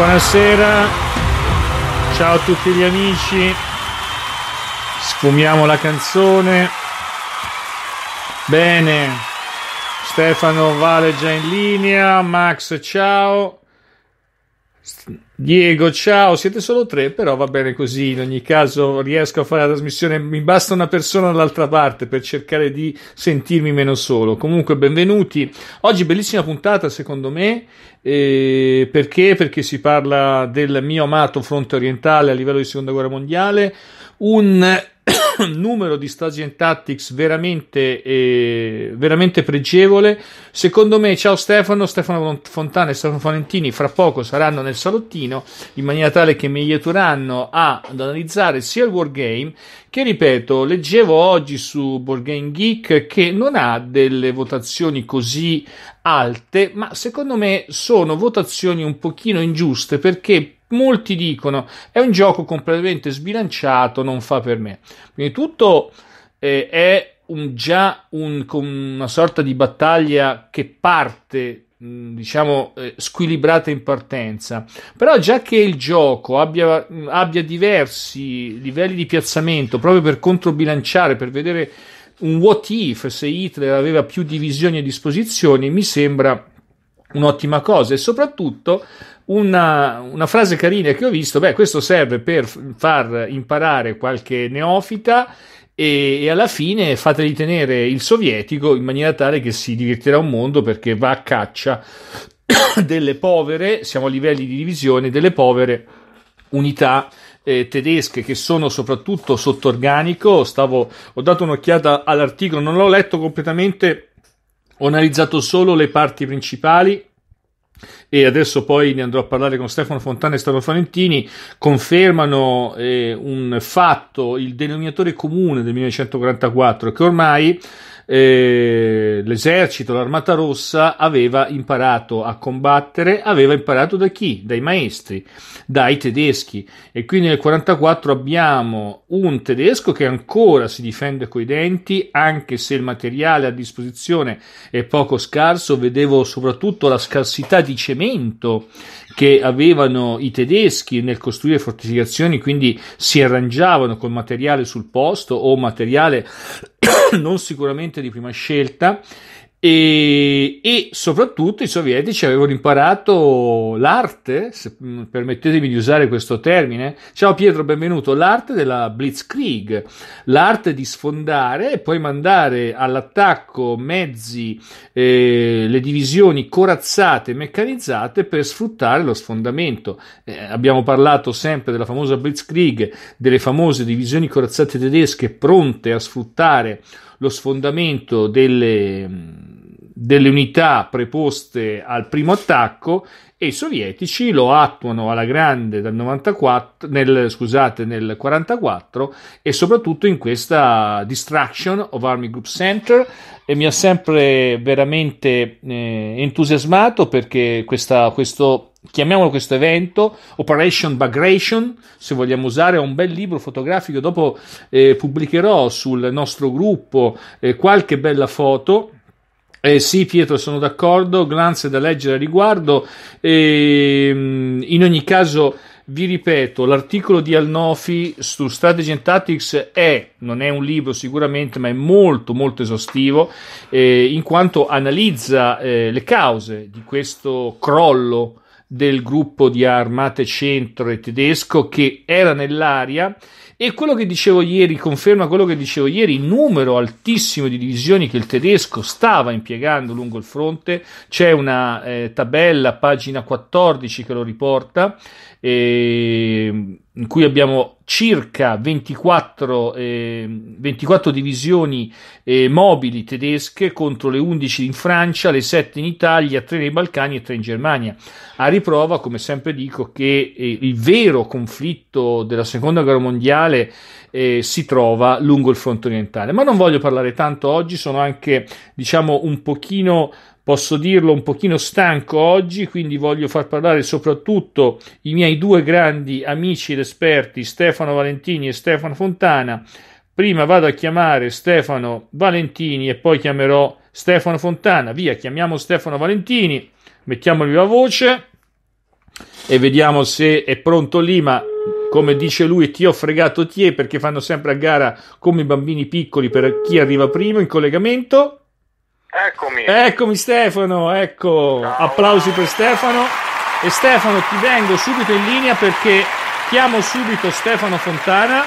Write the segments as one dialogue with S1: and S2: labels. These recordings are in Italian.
S1: Buonasera, ciao a tutti gli amici, sfumiamo la canzone. Bene, Stefano Vale già in linea, Max ciao. Diego, ciao, siete solo tre, però va bene così. In ogni caso, riesco a fare la trasmissione. Mi basta una persona dall'altra parte per cercare di sentirmi meno solo. Comunque, benvenuti. Oggi, bellissima puntata, secondo me. Eh, perché? Perché si parla del mio amato fronte orientale a livello di seconda guerra mondiale un numero di Stagion Tactics veramente, eh, veramente pregevole. Secondo me, ciao Stefano, Stefano Fontana e Stefano Valentini fra poco saranno nel salottino in maniera tale che mi aiuteranno ad analizzare sia il wargame che, ripeto, leggevo oggi su Board Geek che non ha delle votazioni così alte, ma secondo me sono votazioni un pochino ingiuste perché molti dicono è un gioco completamente sbilanciato, non fa per me. Prima di tutto eh, è un, già un, una sorta di battaglia che parte mm, diciamo eh, squilibrata in partenza però già che il gioco abbia, mm, abbia diversi livelli di piazzamento proprio per controbilanciare per vedere un what if se Hitler aveva più divisioni a disposizione mi sembra un'ottima cosa e soprattutto una, una, frase carina che ho visto, beh questo serve per far imparare qualche neofita e, e alla fine fateli tenere il sovietico in maniera tale che si divertirà un mondo perché va a caccia delle povere, siamo a livelli di divisione, delle povere unità eh, tedesche che sono soprattutto sotto organico, stavo, ho dato un'occhiata all'articolo, non l'ho letto completamente ho analizzato solo le parti principali e adesso poi ne andrò a parlare con Stefano Fontana e Stefano Valentini, confermano eh, un fatto, il denominatore comune del 1944, che ormai eh, l'esercito, l'armata rossa aveva imparato a combattere, aveva imparato da chi? Dai maestri, dai tedeschi. E quindi nel 1944 abbiamo un tedesco che ancora si difende coi denti, anche se il materiale a disposizione è poco scarso. Vedevo soprattutto la scarsità di cemento che avevano i tedeschi nel costruire fortificazioni, quindi si arrangiavano con materiale sul posto o materiale non sicuramente di prima scelta e, e, soprattutto i sovietici avevano imparato l'arte, se permettetemi di usare questo termine. Ciao Pietro, benvenuto. L'arte della blitzkrieg, l'arte di sfondare e poi mandare all'attacco mezzi, eh, le divisioni corazzate, meccanizzate per sfruttare lo sfondamento. Eh, abbiamo parlato sempre della famosa blitzkrieg, delle famose divisioni corazzate tedesche pronte a sfruttare lo sfondamento delle delle unità preposte al primo attacco e i sovietici lo attuano alla grande dal 94, nel, scusate, nel 44 e soprattutto in questa Distraction of Army Group Center e mi ha sempre veramente eh, entusiasmato perché questa, questo, chiamiamolo questo evento, Operation Bagration, se vogliamo usare, è un bel libro fotografico, dopo eh, pubblicherò sul nostro gruppo eh, qualche bella foto eh, sì, Pietro, sono d'accordo, è da leggere a riguardo. E, ehm, in ogni caso, vi ripeto, l'articolo di Alnofi su Strategy and Tactics è, non è un libro sicuramente, ma è molto molto esaustivo eh, in quanto analizza eh, le cause di questo crollo del gruppo di armate centro e tedesco che era nell'aria e quello che dicevo ieri conferma quello che dicevo ieri, il numero altissimo di divisioni che il tedesco stava impiegando lungo il fronte, c'è una eh, tabella, pagina 14, che lo riporta. Eh, in cui abbiamo circa 24, eh, 24 divisioni eh, mobili tedesche contro le 11 in Francia, le 7 in Italia, 3 nei Balcani e 3 in Germania. A riprova, come sempre dico, che eh, il vero conflitto della seconda guerra mondiale eh, si trova lungo il fronte orientale. Ma non voglio parlare tanto oggi, sono anche diciamo un pochino posso dirlo, un pochino stanco oggi, quindi voglio far parlare soprattutto i miei due grandi amici ed esperti, Stefano Valentini e Stefano Fontana. Prima vado a chiamare Stefano Valentini e poi chiamerò Stefano Fontana. Via, chiamiamo Stefano Valentini, mettiamogli la voce e vediamo se è pronto lì, ma come dice lui, ti ho fregato ti perché fanno sempre a gara come i bambini piccoli per chi arriva primo in collegamento. Eccomi. Eccomi Stefano, ecco, Ciao. applausi per Stefano. E Stefano ti vengo subito in linea perché chiamo subito Stefano Fontana.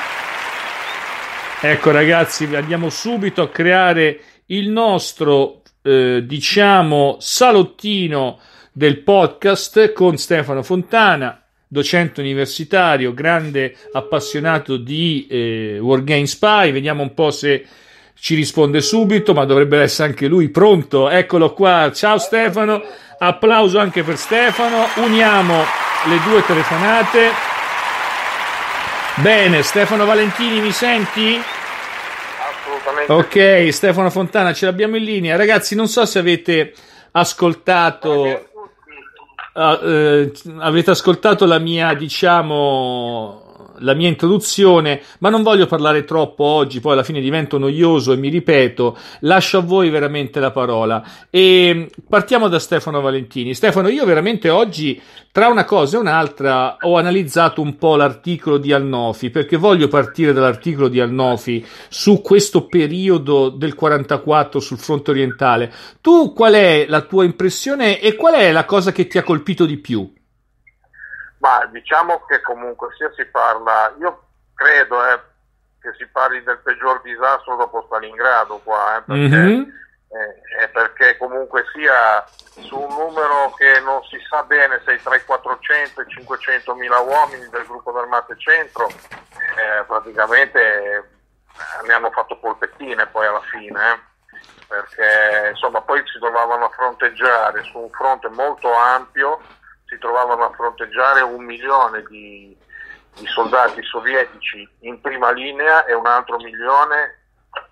S1: Ecco ragazzi, andiamo subito a creare il nostro, eh, diciamo, salottino del podcast con Stefano Fontana docente universitario, grande appassionato di eh, Wargame Spy. Vediamo un po' se ci risponde subito, ma dovrebbe essere anche lui pronto. Eccolo qua. Ciao Stefano, applauso anche per Stefano. Uniamo le due telefonate. Bene, Stefano Valentini, mi senti? Assolutamente. Ok, Stefano Fontana, ce l'abbiamo in linea. Ragazzi, non so se avete ascoltato. Uh, eh, avete ascoltato la mia, diciamo, la mia introduzione, ma non voglio parlare troppo oggi, poi alla fine divento noioso e mi ripeto, lascio a voi veramente la parola. E mm, partiamo da Stefano Valentini. Stefano, io veramente oggi, tra una cosa e un'altra, ho analizzato un po' l'articolo di Alnofi, perché voglio partire dall'articolo di Alnofi su questo periodo del 44 sul fronte orientale. Tu qual è la tua impressione e qual è la cosa che ti ha colpito di più?
S2: Ma diciamo che comunque sia si parla, io credo eh, che si parli del peggior disastro dopo Stalingrado qua, eh, perché, mm-hmm. eh, perché, comunque sia su un numero che non si sa bene se tra i 400 e i 500 mila uomini del gruppo d'armate centro eh, praticamente eh, ne hanno fatto polpettine poi alla fine eh, perché insomma poi si trovavano a fronteggiare su un fronte molto ampio si trovavano a fronteggiare un milione di, di soldati sovietici in prima linea e un altro milione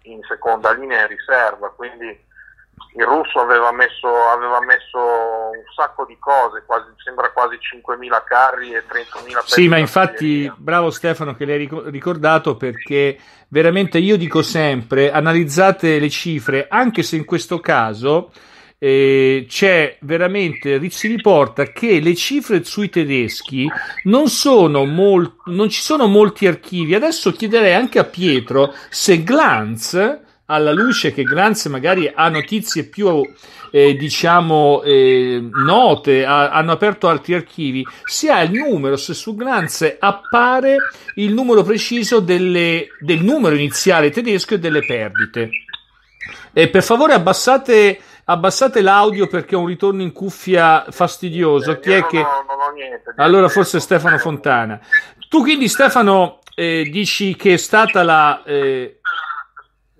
S2: in seconda linea in riserva, quindi il russo aveva messo, aveva messo, un sacco di cose, quasi, sembra quasi 5.000 carri e 30.000 Sì, ma
S1: infatti, bravo Stefano che l'hai ricordato perché veramente io dico sempre, analizzate le cifre, anche se in questo caso eh, c'è veramente si riporta che le cifre sui tedeschi non sono molto non ci sono molti archivi adesso chiederei anche a Pietro se Glanz alla luce che Glanz magari ha notizie più eh, diciamo eh, note, ha, hanno aperto altri archivi, se ha il numero, se su Glanz appare il numero preciso delle, del numero iniziale tedesco e delle perdite. Eh, per favore abbassate abbassate l'audio perché ho un ritorno in cuffia fastidioso. Chi eh, è che... Non, non ho niente, allora forse Stefano Fontana. Tu quindi Stefano eh, dici che è stata la... Eh...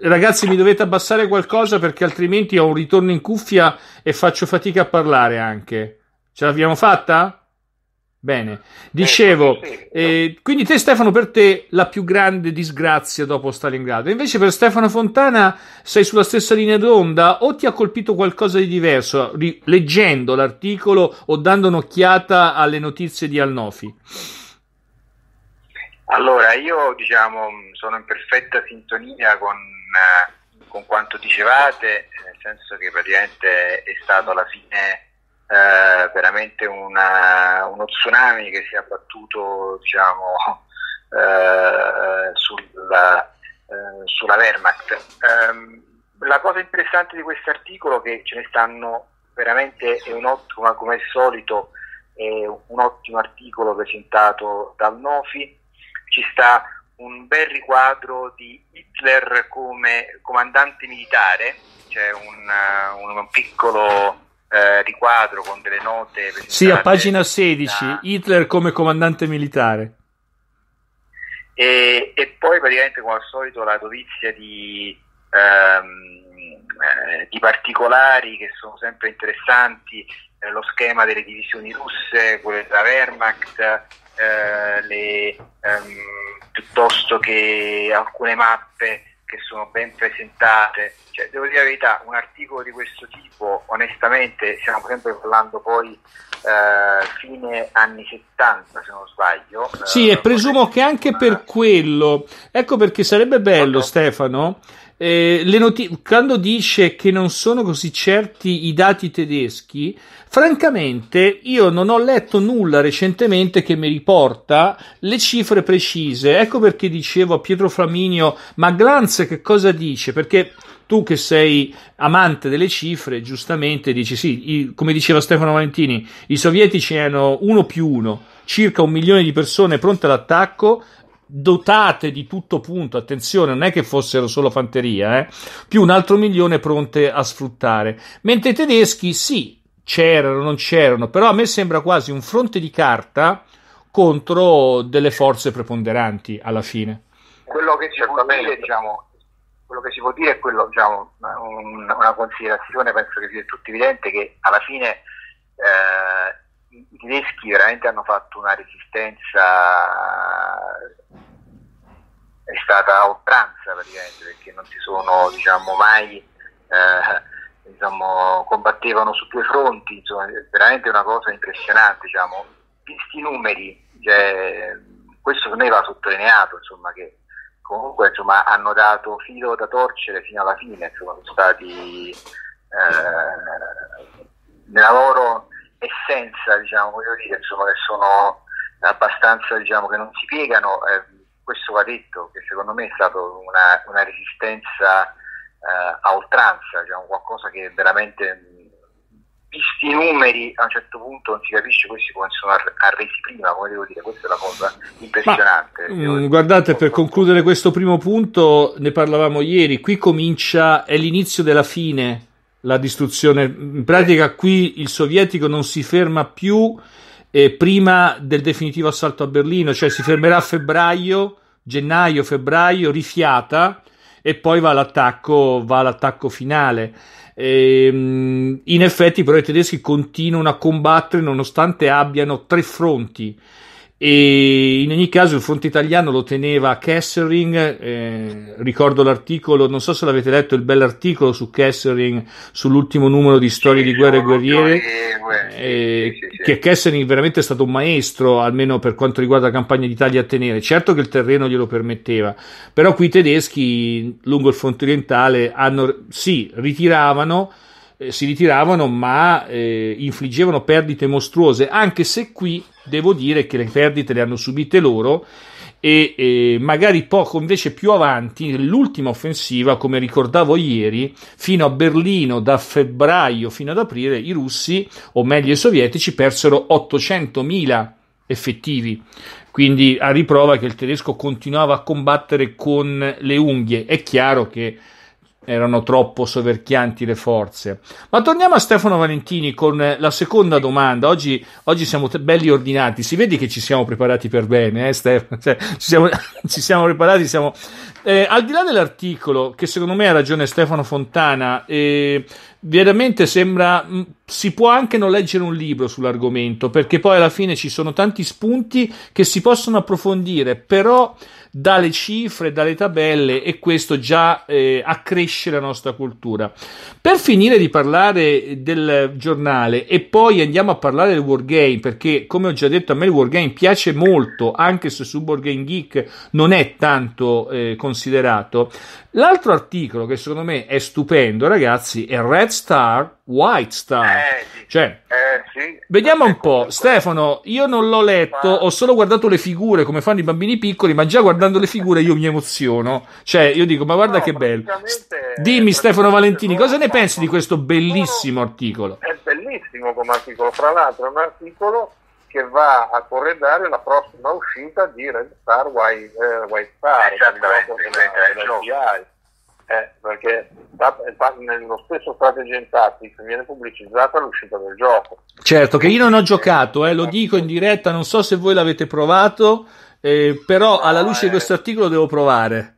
S1: Ragazzi, mi dovete abbassare qualcosa perché altrimenti ho un ritorno in cuffia e faccio fatica a parlare anche. Ce l'abbiamo fatta? Bene, eh, dicevo, eh, quindi te Stefano, per te la più grande disgrazia dopo Stalingrado, invece per Stefano Fontana sei sulla stessa linea d'onda o ti ha colpito qualcosa di diverso ri- leggendo l'articolo o dando un'occhiata alle notizie di Alnofi?
S2: Allora, io diciamo sono in perfetta sintonia con, eh, con quanto dicevate, eh, nel senso che praticamente è stato alla fine eh, veramente una, uno tsunami che si è abbattuto diciamo, eh, sulla, eh, sulla, Wehrmacht. Ehm, la cosa interessante di questo articolo è che ce ne stanno veramente, è un ottimo, come al solito, un ottimo articolo presentato dal Nofi, ci sta un bel riquadro di Hitler come comandante militare, c'è cioè un, eh, un piccolo eh, riquadro con delle note. Sì, a pagina 16, da...
S1: Hitler come comandante militare.
S2: E, e, poi praticamente come al solito la dovizia di, ehm, eh, di particolari che sono sempre interessanti, eh, lo schema delle divisioni russe, quelle della Wehrmacht, eh, le, ehm, piuttosto che alcune mappe che sono ben presentate. Cioè, devo dire la verità, un articolo di questo tipo, onestamente, stiamo sempre parlando poi eh, fine anni 70, se non sbaglio. Sì, eh, e
S1: presumo che anche per quello, ecco perché sarebbe bello, Stefano, eh, noti- quando dice che non sono così certi i dati tedeschi, francamente io non ho letto nulla recentemente che mi riporta le cifre precise. Ecco perché dicevo a Pietro Flaminio, ma Glanz che cosa dice? Perché tu che sei amante delle cifre, giustamente dici sì, i, come diceva Stefano Valentini, i sovietici erano uno più uno, circa un milione di persone pronte all'attacco, dotate di tutto punto, attenzione, non è che fossero solo fanteria, eh? più un altro milione pronte a sfruttare, mentre i tedeschi sì, c'erano, non c'erano, però a me sembra quasi un fronte di carta contro delle forze preponderanti alla fine.
S2: Quello che dire, diciamo, quello che si può dire è quello, diciamo, una, una considerazione, penso che sia tutto evidente, che alla fine eh, i tedeschi veramente hanno fatto una resistenza è stata oltranza praticamente perché non si sono diciamo, mai eh, diciamo, combattevano su due fronti insomma, è veramente una cosa impressionante diciamo. visti i numeri cioè, questo per me va sottolineato insomma, che comunque insomma, hanno dato filo da torcere fino alla fine sono stati eh, nella loro essenza, diciamo, voglio dire, insomma, che sono abbastanza, diciamo, che non si piegano. Eh, questo va detto, che secondo me è stata una, una, resistenza eh, a oltranza, diciamo, qualcosa che veramente, visti i numeri, a un certo punto non si capisce questi come sono arresi prima, come devo dire, questa è la cosa impressionante.
S1: Ma, guardate, per concludere questo primo punto, ne parlavamo ieri, qui comincia, è l'inizio della fine la distruzione. In pratica qui il sovietico non si ferma più eh, prima del definitivo assalto a Berlino, cioè si fermerà a febbraio, gennaio, febbraio, rifiata e poi va all'attacco, va all'attacco finale. E, ehm, in effetti però i tedeschi continuano a combattere nonostante abbiano tre fronti e in ogni caso il fronte italiano lo teneva Kessering, eh, ricordo l'articolo, non so se l'avete letto, il bell'articolo su Kessering sull'ultimo numero di Storie sì, di guerra e guerriere, eh, sì, sì, che Kessering veramente è stato un maestro, almeno per quanto riguarda la campagna d'Italia a tenere, certo che il terreno glielo permetteva, però qui i tedeschi lungo il fronte orientale hanno, sì, ritiravano, eh, si ritiravano ma eh, infliggevano perdite mostruose, anche se qui devo dire che le perdite le hanno subite loro e eh, magari poco invece più avanti l'ultima offensiva come ricordavo ieri fino a Berlino da febbraio fino ad aprile i russi o meglio i sovietici persero 800.000 effettivi quindi a riprova che il tedesco continuava a combattere con le unghie è chiaro che erano troppo soverchianti le forze. Ma torniamo a Stefano Valentini con la seconda domanda. Oggi, oggi siamo t- belli ordinati, si vede che ci siamo preparati per bene, eh, Stefano? Cioè, ci, siamo, ci, siamo, preparati, siamo... Eh, al di là dell'articolo, che secondo me ha ragione Stefano Fontana, eh, veramente sembra mm, si può anche non leggere un libro sull'argomento perché poi alla fine ci sono tanti spunti che si possono approfondire però dalle cifre, dalle tabelle e questo già eh, accresce la nostra cultura. Per finire di parlare del giornale e poi andiamo a parlare del wargame perché come ho già detto a me il wargame piace molto anche se su Wargame Geek non è tanto eh, considerato. L'altro articolo che secondo me è stupendo ragazzi è Red Star, White Star. Eh, cioè, eh, sì. Vediamo un po', Stefano, io non l'ho letto, ho solo guardato le figure come fanno i bambini piccoli, ma già guardando le figure io mi emoziono. Cioè, io dico, ma guarda no, che bello. Dimmi Stefano Valentini, cosa ne pensi di questo bellissimo articolo?
S2: È bellissimo come articolo, fra l'altro è un articolo che va a corredare la prossima uscita di Red Star White, eh, White Star. Esattamente, eh, eh, perché nello stesso Strategy Tactics viene pubblicizzata l'uscita del gioco.
S1: Certo, che io non ho giocato, eh, lo dico in diretta, non so se voi l'avete provato, eh, però alla luce di eh. questo articolo devo provare.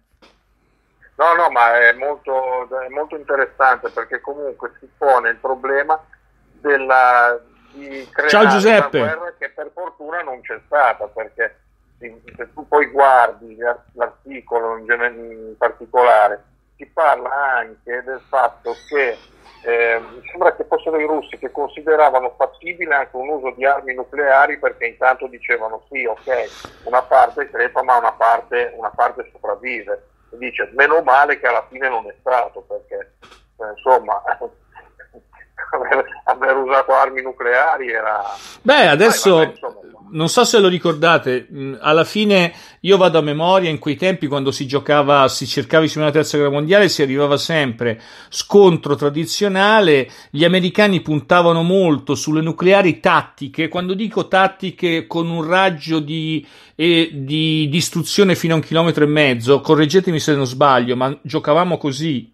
S2: No, no, ma è molto, è molto interessante perché comunque si pone il problema della, di creare Ciao Giuseppe. una guerra che per fortuna non c'è stata perché se tu poi guardi l'articolo in, in particolare si parla anche del fatto che eh, sembra che fossero i russi che consideravano fattibile anche un uso di armi nucleari perché intanto dicevano sì, ok, una parte crepa ma una parte, una parte sopravvive. E dice, meno male che alla fine non è stato perché, eh, insomma, aver, usato armi nucleari era...
S1: Beh, adesso... Dai, non so se lo ricordate, alla fine io vado a memoria in quei tempi quando si giocava, si cercava di simulare la terza guerra mondiale, si arrivava sempre scontro tradizionale, gli americani puntavano molto sulle nucleari tattiche, quando dico tattiche con un raggio di, eh, di distruzione fino a un chilometro e mezzo, correggetemi se non sbaglio, ma giocavamo così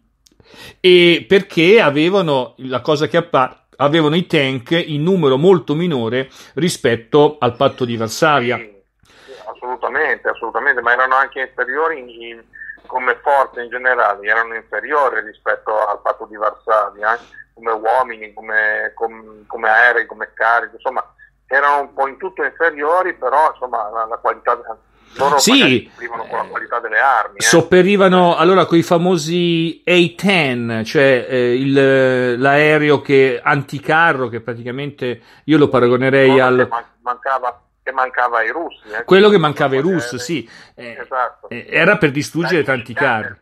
S1: e perché avevano la cosa che appare avevano i tank in numero molto minore rispetto al patto di Varsavia. Sì,
S2: assolutamente, assolutamente, ma erano anche inferiori in, come forze in generale, erano inferiori rispetto al patto di Varsavia, eh? come uomini, come, com, come, aerei, come carichi, insomma, erano un po' in tutto inferiori, però insomma la, la qualità
S1: loro sì, con la qualità delle armi. Eh. Sopperivano allora quei famosi A-10, cioè eh, il, eh, l'aereo che, anticarro che praticamente io lo paragonerei no, al... Man-
S2: mancava mancava ai russi. Eh, Quello che mancava
S1: ai russi, sì.
S2: Eh, esatto. eh, era per distruggere tanti diciamo, carri.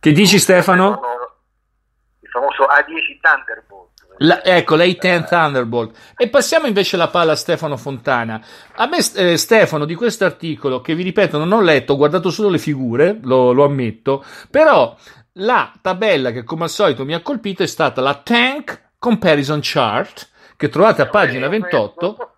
S1: Che dici Stefano?
S2: Il famoso A10 Thunderbird.
S1: La, ecco, lei 10 Thunderbolt. E passiamo invece la palla a Stefano Fontana. A me, eh, Stefano, di questo articolo, che vi ripeto, non ho letto, ho guardato solo le figure, lo, lo ammetto, però la tabella che come al solito mi ha colpito è stata la Tank Comparison Chart, che trovate a pagina 28,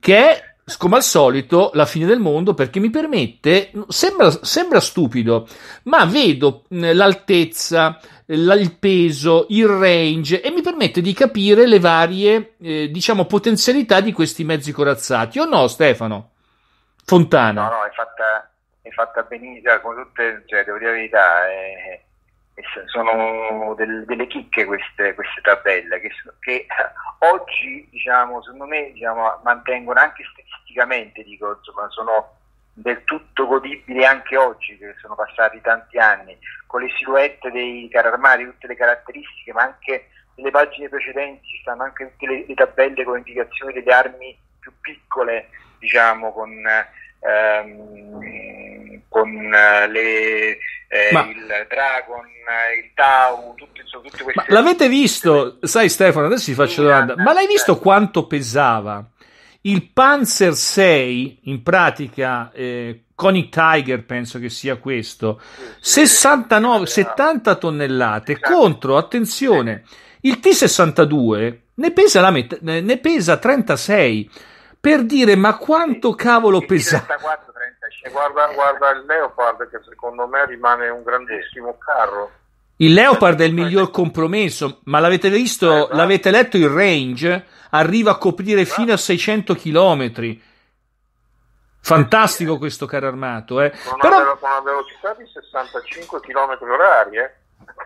S1: che è come al solito, la fine del mondo perché mi permette, sembra, sembra stupido, ma vedo l'altezza, il peso, il range e mi permette di capire le varie, eh, diciamo, potenzialità di questi mezzi corazzati. O no, Stefano? Fontana.
S2: No, no, è fatta, è fatta benissimo, con tutte, cioè, devo dire la verità, è, sono del, delle chicche queste, queste tabelle che, che, oggi diciamo, secondo me diciamo, mantengono anche statisticamente dico, insomma, sono del tutto godibili anche oggi che sono passati tanti anni con le silhouette dei cararmari tutte le caratteristiche ma anche nelle pagine precedenti ci stanno anche tutte le, le, tabelle con indicazioni delle armi più piccole diciamo con, ehm, con eh, le eh, ma, il Dragon, eh, il Tau, tutti, tutti questi... Ma
S1: l'avete visto? Sai Stefano, adesso ti faccio una domanda. Ma l'hai visto quanto pesava? Il Panzer 6, in pratica, eh, con i Tiger penso che sia questo, 69, 70 tonnellate esatto. contro, attenzione, il T-62 ne pesa, la met- ne pesa 36 per dire ma quanto cavolo pesa 34,
S2: eh, guarda, eh. guarda, il Leopard che secondo me rimane un grandissimo eh. carro.
S1: Il Leopard è il miglior compromesso, ma l'avete visto, l'avete letto il range? Arriva a coprire fino a 600 km. Fantastico questo carro armato. Eh. Con, Però...
S2: una, velocità di 65 km orari. Eh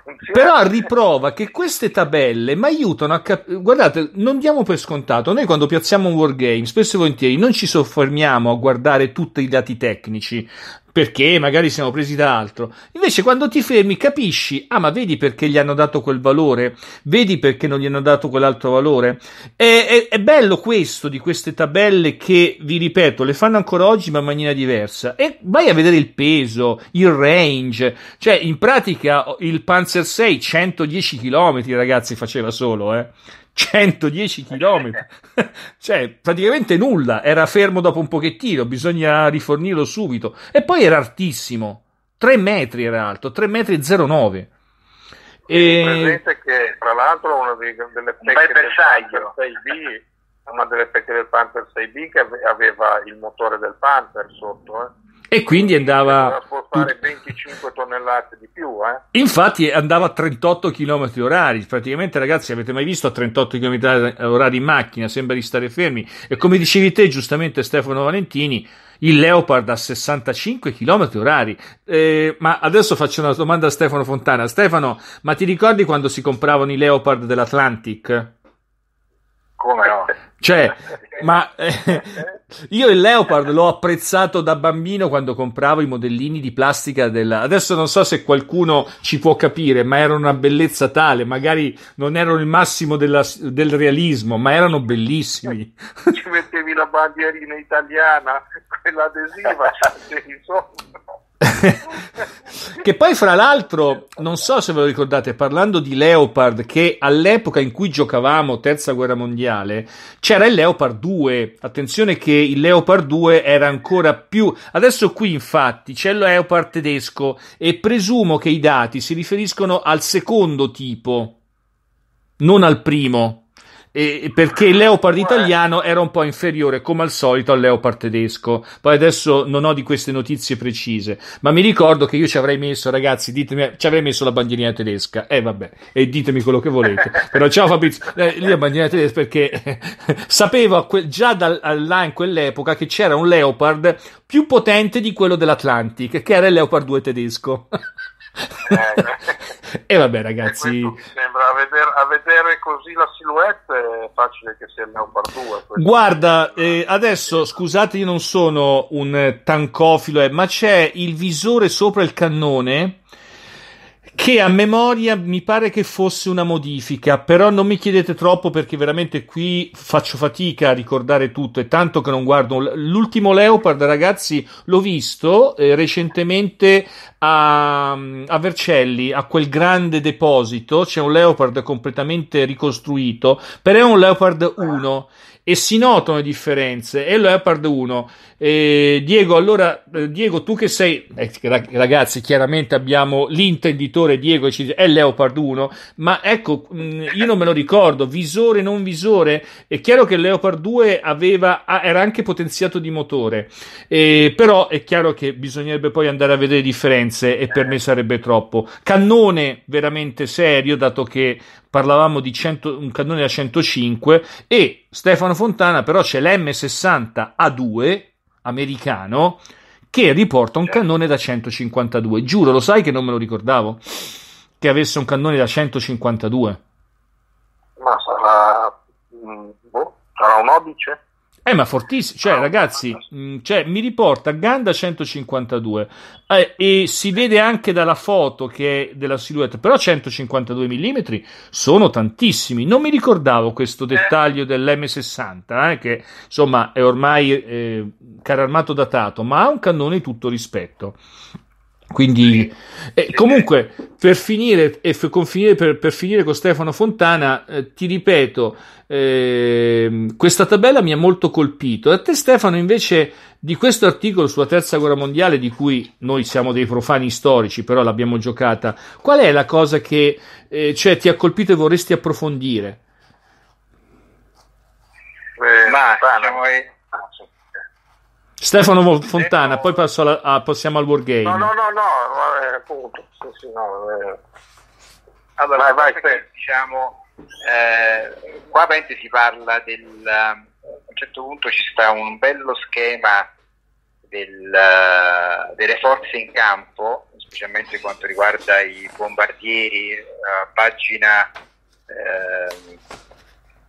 S2: funziona. Però
S1: riprova che queste tabelle mi aiutano a capire. Guardate, non diamo per scontato. Noi quando piazziamo un wargame, spesso e volentieri non ci soffermiamo a guardare tutti i dati tecnici perché magari siamo presi da altro. Invece, quando ti fermi, capisci: ah, ma vedi perché gli hanno dato quel valore, vedi perché non gli hanno dato quell'altro valore. È, è, è bello questo di queste tabelle che vi ripeto, le fanno ancora oggi, ma in maniera diversa. E vai a vedere il peso, il range, cioè in pratica il Panzer 6 110 km, ragazzi, faceva solo, eh 110 km, cioè praticamente nulla, era fermo dopo un pochettino, bisogna rifornirlo subito. E poi era altissimo, 3 metri era alto, 3 metri 0,9. E... Presente
S2: che tra l'altro una delle pecche del Panther 6B, una delle pecche del Panther 6B che aveva il motore del Panther sotto, eh
S1: e quindi andava a
S2: portare 25 tonnellate di più eh?
S1: infatti andava a 38 km orari praticamente ragazzi avete mai visto a 38 km orari in macchina sembra di stare fermi e come dicevi te giustamente Stefano Valentini il Leopard a 65 km orari eh, ma adesso faccio una domanda a Stefano Fontana Stefano ma ti ricordi quando si compravano i Leopard dell'Atlantic? Come no? Cioè, ma eh, io il Leopard l'ho apprezzato da bambino quando compravo i modellini di plastica della... Adesso non so se qualcuno ci può capire, ma era una bellezza tale, magari non erano il massimo della, del realismo, ma erano bellissimi.
S2: Ci mettevi la bandierina italiana, quell'adesiva, cioè, insomma...
S1: che poi fra l'altro non so se ve lo ricordate parlando di Leopard che all'epoca in cui giocavamo terza guerra mondiale c'era il Leopard 2 attenzione che il Leopard 2 era ancora più adesso qui infatti c'è il Leopard tedesco e presumo che i dati si riferiscono al secondo tipo non al primo e perché il leopard italiano era un po' inferiore come al solito al leopard tedesco poi adesso non ho di queste notizie precise ma mi ricordo che io ci avrei messo ragazzi ditemi ci avrei messo la bandierina tedesca e eh, vabbè e ditemi quello che volete però ciao Fabrizio eh, la bandierina tedesca perché sapevo que- già da là in quell'epoca che c'era un leopard più potente di quello dell'Atlantic che era il leopard 2 tedesco eh, e vabbè ragazzi... E
S2: sembra, a, vedere, a, vedere, così la silhouette è facile che sia il
S1: Leopard 2. Guarda, eh, adesso scusate io non sono un tancofilo, eh, ma c'è il visore sopra il cannone che a memoria mi pare che fosse una modifica, però non mi chiedete troppo perché veramente qui faccio fatica a ricordare tutto, è tanto che non guardo. L'ultimo Leopard, ragazzi, l'ho visto eh, recentemente a, a, Vercelli, a quel grande deposito, c'è un Leopard completamente ricostruito, però è un Leopard 1. Ah e si notano le differenze. E Leopard 1, eh, Diego, allora, eh, Diego, tu che sei, eh, ragazzi, chiaramente abbiamo l'intenditore Diego e ci dice, è Leopard 1, ma ecco, mh, mm, io non me lo ricordo, visore, non visore, è chiaro che il Leopard 2 aveva, era anche potenziato di motore, però è chiaro che bisognerebbe poi andare a vedere le differenze e per me sarebbe troppo. Cannone veramente serio, dato che parlavamo di 100, un cannone da 105 e Stefano Fontana però c'è l'M60 A2 americano che riporta un cannone da 152. Giuro, lo sai che non me lo ricordavo che avesse un cannone da 152. Ma sarà, mm, boh, sarà un Odice? Eh, ma fortissimo, cioè ah, ragazzi, mh, mm, cioè, mi riporta Ganda 152 eh, e si vede anche dalla foto che è della silhouette, però 152 mm sono tantissimi. Non mi ricordavo questo eh. dettaglio dell'M60, eh, che insomma è ormai eh, cararmato datato, ma ha un cannone tutto rispetto. Quindi, eh, comunque, per finire, e per, finire, per, per finire con Stefano Fontana, eh, ti ripeto, eh, questa tabella mi ha molto colpito. A te, Stefano, invece, di questo articolo sulla terza guerra mondiale, di cui noi siamo dei profani storici, però l'abbiamo giocata, qual è la cosa che eh, cioè, ti ha colpito e vorresti approfondire?
S2: Beh, Ma, siamo,
S1: Stefano Fontana, poi passo alla, a, passiamo al Wargame. No, no,
S2: no, no, vabbè, eh, appunto. Sì, sì, no, eh. vabbè. Allora, vai, vai, che, diciamo, eh, qua Pente si parla del... A un certo punto ci sta un bello schema del, eh, delle forze in campo, specialmente quanto riguarda i bombardieri, pagina, eh,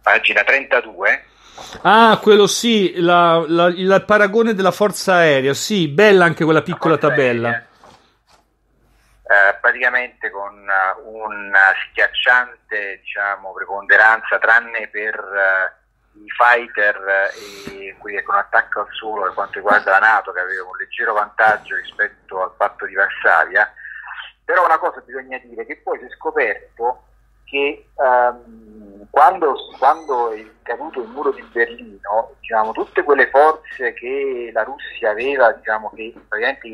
S2: pagina 32
S1: Ah, quello sì, la, la, il paragone della forza aerea, sì, bella anche quella piccola tabella.
S2: Eh, praticamente con eh, una schiacciante diciamo, preponderanza, tranne per uh, i fighter eh, e quelli con attacco al suolo per quanto riguarda la Nato, che aveva un leggero vantaggio rispetto al patto di Varsavia. Però una cosa bisogna dire, che poi si è scoperto che ehm, quando, quando, è caduto il muro di Berlino, diciamo, tutte quelle forze che la Russia aveva, diciamo, che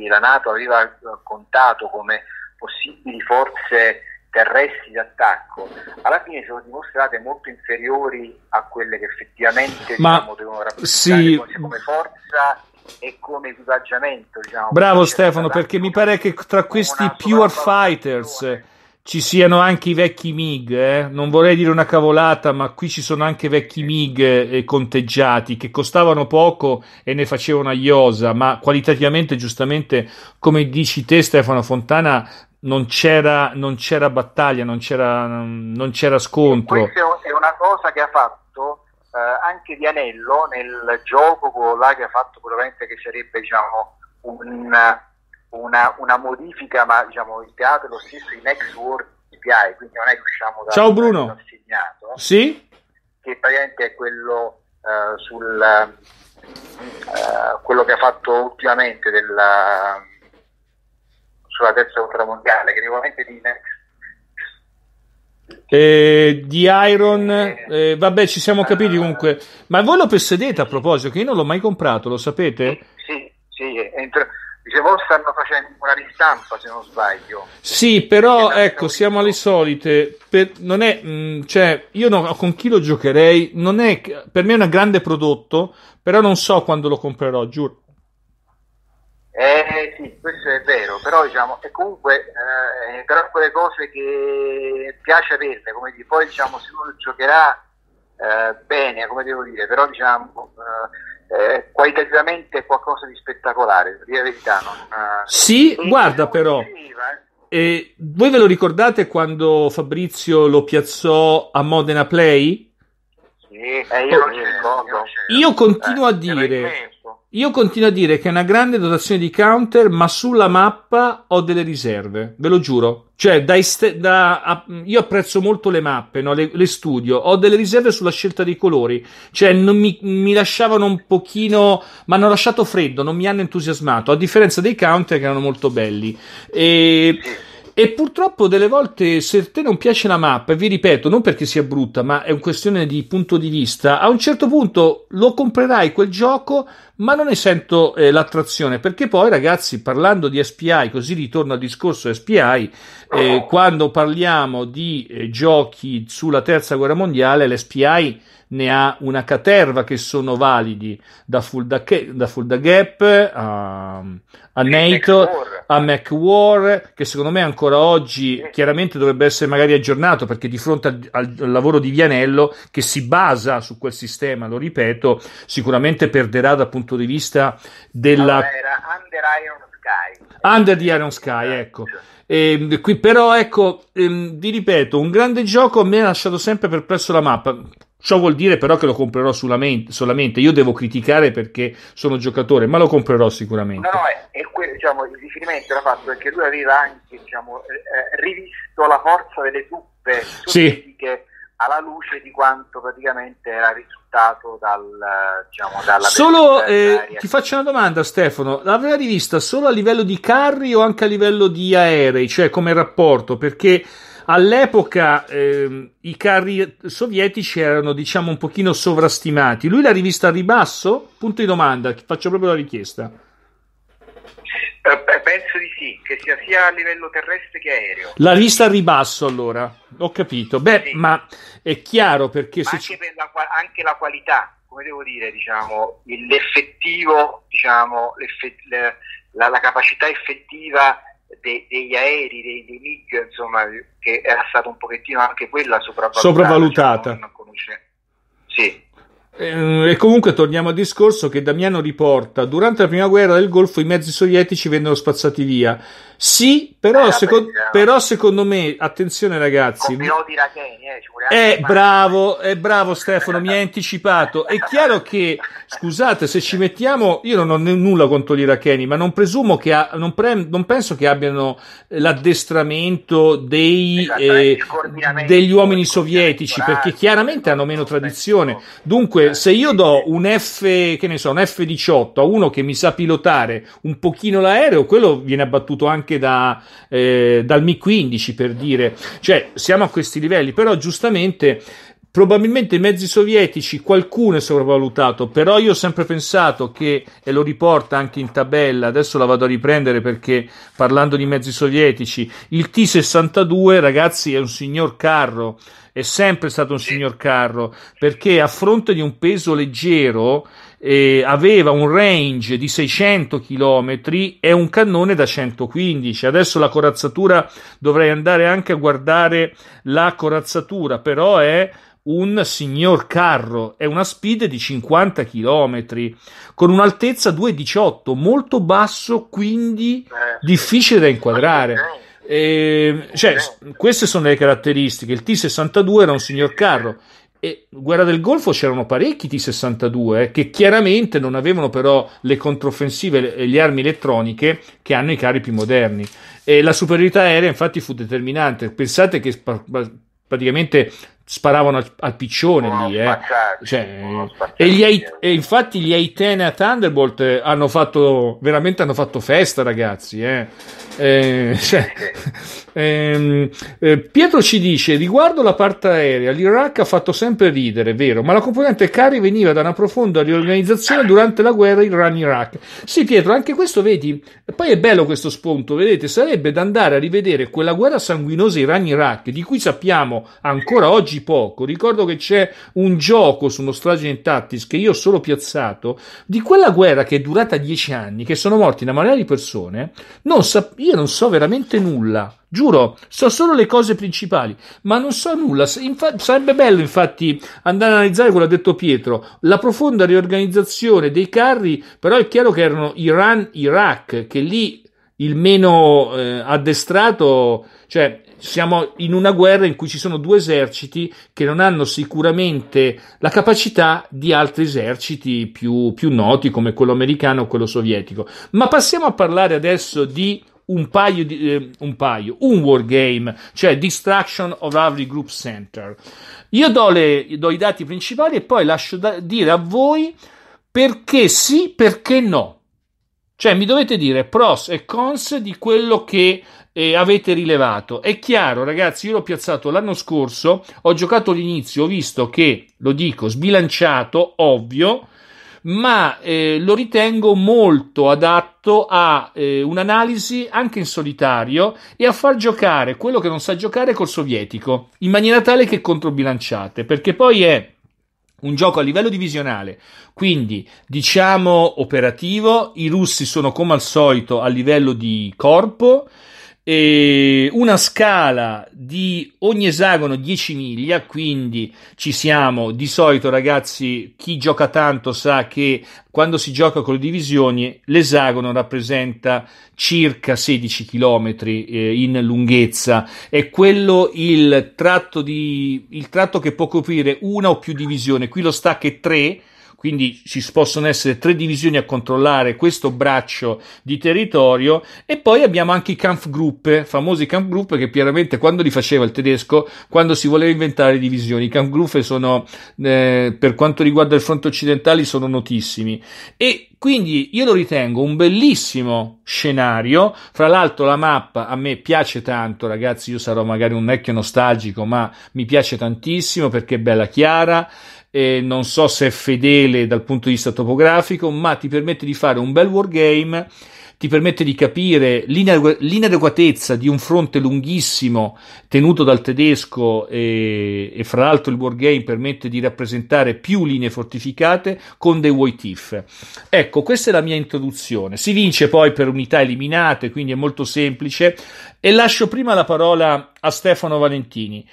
S2: la Nato aveva eh, contato come possibili forze terrestri d'attacco, alla fine sono dimostrate molto inferiori a quelle che effettivamente Ma, diciamo, devono rappresentare sì. come forza e come equipaggiamento.
S1: Diciamo, Bravo Stefano, perché mi pare che tra questi pure fighters... Persone, ci siano anche i vecchi MIG. Eh? Non vorrei dire una cavolata, ma qui ci sono anche vecchi MIG eh, conteggiati che costavano poco e ne facevano a iosa, ma qualitativamente, giustamente, come dici te, Stefano Fontana. Non c'era, non c'era battaglia, non c'era, non c'era scontro. E questa
S2: è una cosa che ha fatto eh, anche Di Anello nel gioco là che ha fatto, probabilmente che sarebbe diciamo, un, una, una modifica, ma diciamo il teatro è lo stesso in ex World API, quindi non è che usciamo da Ciao Bruno. segnato, eh? sì? che praticamente è quello uh, sul uh, quello che ha fatto ultimamente della, sulla terza guerra mondiale, che riguarda di Next
S1: eh, di Iron, eh, vabbè, ci siamo capiti ah. comunque. Ma voi lo possedete a proposito? Che io non l'ho mai comprato, lo sapete?
S2: Sì, sì, entro, Dicevo, stanno facendo una ristampa, se non sbaglio.
S1: Sì, però ecco, siamo alle solite. Per, non è, mh, mm, cioè, io no, con chi lo giocherei? Non è, per me è un grande prodotto, però non so quando lo comprerò, giuro.
S2: Eh sì, questo è vero, però diciamo, e comunque, eh, però quelle cose che piace averle, come dire, poi diciamo, se uno giocherà eh, bene, come devo dire, però diciamo... Eh, eh, qualitativamente qualcosa di spettacolare, di verità. Ah, non, sì,
S1: guarda però. Eh. eh, voi ve lo ricordate quando Fabrizio lo piazzò a Modena Play?
S2: Sì, eh, io, oh, non mi
S1: ricordo. Io continuo a eh, dire io continuo a dire che è una grande dotazione di counter, ma sulla mappa ho delle riserve, ve lo giuro. Cioè, da este- da, a, io apprezzo molto le mappe, no? le, le, studio, ho delle riserve sulla scelta dei colori. Cioè, mi, mi, lasciavano un pochino, ma hanno lasciato freddo, non mi hanno entusiasmato, a differenza dei counter che erano molto belli. E... E purtroppo delle volte se a te non piace la mappa, e vi ripeto, non perché sia brutta, ma è una questione di punto di vista, a un certo punto lo comprerai quel gioco ma non ne sento eh, l'attrazione perché poi ragazzi parlando di SPI, così ritorno al discorso SPI, eh, quando parliamo di eh, giochi sulla terza guerra mondiale, l'SPI ne ha una caterva che sono validi da Full da, da, full da Gap a, a NATO, Mac a MacWar, che secondo me ancora oggi chiaramente dovrebbe essere magari aggiornato perché di fronte al, al, al, lavoro di Vianello che si basa su quel sistema, lo ripeto, sicuramente perderà dal punto punto di vista della... Allora
S2: era Under Iron Sky.
S1: Under the Iron Sky, esatto. ecco. E, ehm, qui, però ecco, ehm, vi ripeto, un grande gioco mi ha lasciato sempre perplesso la mappa. Ciò vuol dire però che lo comprerò solamente, solamente. Io devo criticare perché sono giocatore, ma lo comprerò sicuramente. No, no, e
S2: quel, diciamo, il riferimento era fatto perché lui aveva anche diciamo, eh, eh rivisto la forza delle truppe. Sì. Che alla luce di quanto praticamente era risultato dal, diciamo,
S1: dalla solo eh, ti faccio una domanda Stefano l'aveva rivista solo a livello di carri o anche a livello di aerei cioè come rapporto perché all'epoca eh, i carri sovietici erano diciamo un pochino sovrastimati lui l'ha rivista a ribasso? punto di domanda ti faccio proprio la richiesta
S2: eh, penso di sì, che sia sia a livello terrestre che aereo. La
S1: lista a ribasso allora, ho capito. Beh, sì. ma è chiaro perché... Ma se anche, ci...
S2: per la, anche la qualità, come devo dire, diciamo, l'effettivo, diciamo, la, la, capacità effettiva de, degli aerei, dei, dei MIG, insomma, che era stata un pochettino anche quella sopravvalutata. Diciamo,
S1: sopravvalutata. Cioè, non, eh, e comunque torniamo al discorso che Damiano riporta. Durante la prima guerra del Golfo i mezzi sovietici vennero spazzati via. Sì, però, eh, seco- eh, però secondo me, attenzione ragazzi. Piloti
S2: iracheni, eh, è eh,
S1: bravo, è bravo Stefano, mi ha anticipato. È chiaro che, scusate, se ci mettiamo, io non ho n- nulla contro gli iracheni, ma non presumo che, ha, non, pre- non, penso che abbiano l'addestramento dei, eh, degli uomini sovietici, perché chiaramente hanno meno tradizione. Dunque, eh, se io do un F, che ne so, un F-18 a uno che mi sa pilotare un pochino l'aereo, quello viene abbattuto anche da, eh, dal Mi-15 per dire, cioè siamo a questi livelli, però giustamente probabilmente i mezzi sovietici qualcuno è sopravvalutato, però io ho sempre pensato che, e lo riporta anche in tabella, adesso la vado a riprendere perché parlando di mezzi sovietici, il T-62 ragazzi è un signor carro è sempre stato un signor carro perché a fronte di un peso leggero eh, aveva un range di 600 km e un cannone da 115. Adesso la corazzatura dovrei andare anche a guardare la corazzatura, però è un signor carro, è una speed di 50 km con un'altezza 2,18, molto basso, quindi eh, difficile da inquadrare. E, ehm, cioè, queste sono le caratteristiche. Il T62 era un signor carro. E guerra del Golfo c'erano parecchi T62 eh, che chiaramente non avevano però le controffensive e le armi elettroniche che hanno i carri più moderni. E la superiorità aerea, infatti, fu determinante. Pensate che praticamente sparavano al, al piccione lì, eh. cioè, e, gli ai, e infatti gli Aitena Thunderbolt eh, hanno fatto veramente hanno fatto festa, ragazzi. Eh. Eh, cioè, ehm, eh, Pietro ci dice riguardo la parte aerea, l'Iraq ha fatto sempre ridere, vero? Ma la componente cari veniva da una profonda riorganizzazione durante la guerra Iran-Iraq. Sì, Pietro, anche questo vedi. Poi è bello questo spunto, vedete? Sarebbe da andare a rivedere quella guerra sanguinosa Iran-Iraq di cui sappiamo ancora oggi viaggi poco. Ricordo che c'è un gioco su uno Nostalgian Tactics che io ho solo piazzato di quella guerra che è durata dieci anni, che sono morti una marea di persone. Non sa- io non so veramente nulla. Giuro, so solo le cose principali, ma non so nulla. Infa- sarebbe bello, infatti, andare a analizzare quello che ha detto Pietro, la profonda riorganizzazione dei carri. Però è chiaro che erano Iran-Iraq, che lì il meno eh, addestrato, cioè siamo in una guerra in cui ci sono due eserciti che non hanno sicuramente la capacità di altri eserciti più, più noti come quello americano o quello sovietico. Ma passiamo a parlare adesso di un paio di eh, un paio, un wargame, cioè Destruction of Avery Group Center. Io do, le, do i dati principali e poi lascio da, dire a voi perché sì, perché no. Cioè mi dovete dire pros e cons di quello che eh, avete rilevato. È chiaro, ragazzi, io l'ho piazzato l'anno scorso, ho giocato all'inizio, ho visto che, lo dico, sbilanciato, ovvio, ma eh, lo ritengo molto adatto a eh, un'analisi anche in solitario e a far giocare quello che non sa giocare col sovietico, in maniera tale che controbilanciate, perché poi è un gioco a livello divisionale, quindi diciamo operativo, i russi sono come al solito a livello di corpo, eh, una scala di ogni esagono 10 miglia, quindi ci siamo. Di solito, ragazzi, chi gioca tanto sa che quando si gioca con le divisioni, l'esagono rappresenta circa 16 km eh, in lunghezza. È quello il tratto, di, il tratto che può coprire una o più divisioni. Qui lo stack è 3 quindi ci possono essere tre divisioni a controllare questo braccio di territorio e poi abbiamo anche i Kampfgruppe, famosi Kampfgruppe che chiaramente quando li faceva il tedesco, quando si voleva inventare divisioni, i Kampfgruppe sono eh, per quanto riguarda il fronte occidentale sono notissimi e quindi io lo ritengo un bellissimo scenario. Fra l'altro, la mappa a me piace tanto, ragazzi. Io sarò magari un vecchio nostalgico, ma mi piace tantissimo perché è bella chiara eh, non so se è fedele dal punto di vista topografico, ma ti permette di fare un bel wargame, ti permette di capire l'inadegu- l'inadeguatezza di un fronte lunghissimo tenuto dal tedesco e, e fra l'altro il wargame permette di rappresentare più linee fortificate con dei white if. Ecco, questa è la mia introduzione. Si vince poi per unità eliminate, quindi è molto semplice e lascio prima la parola a Stefano Valentini.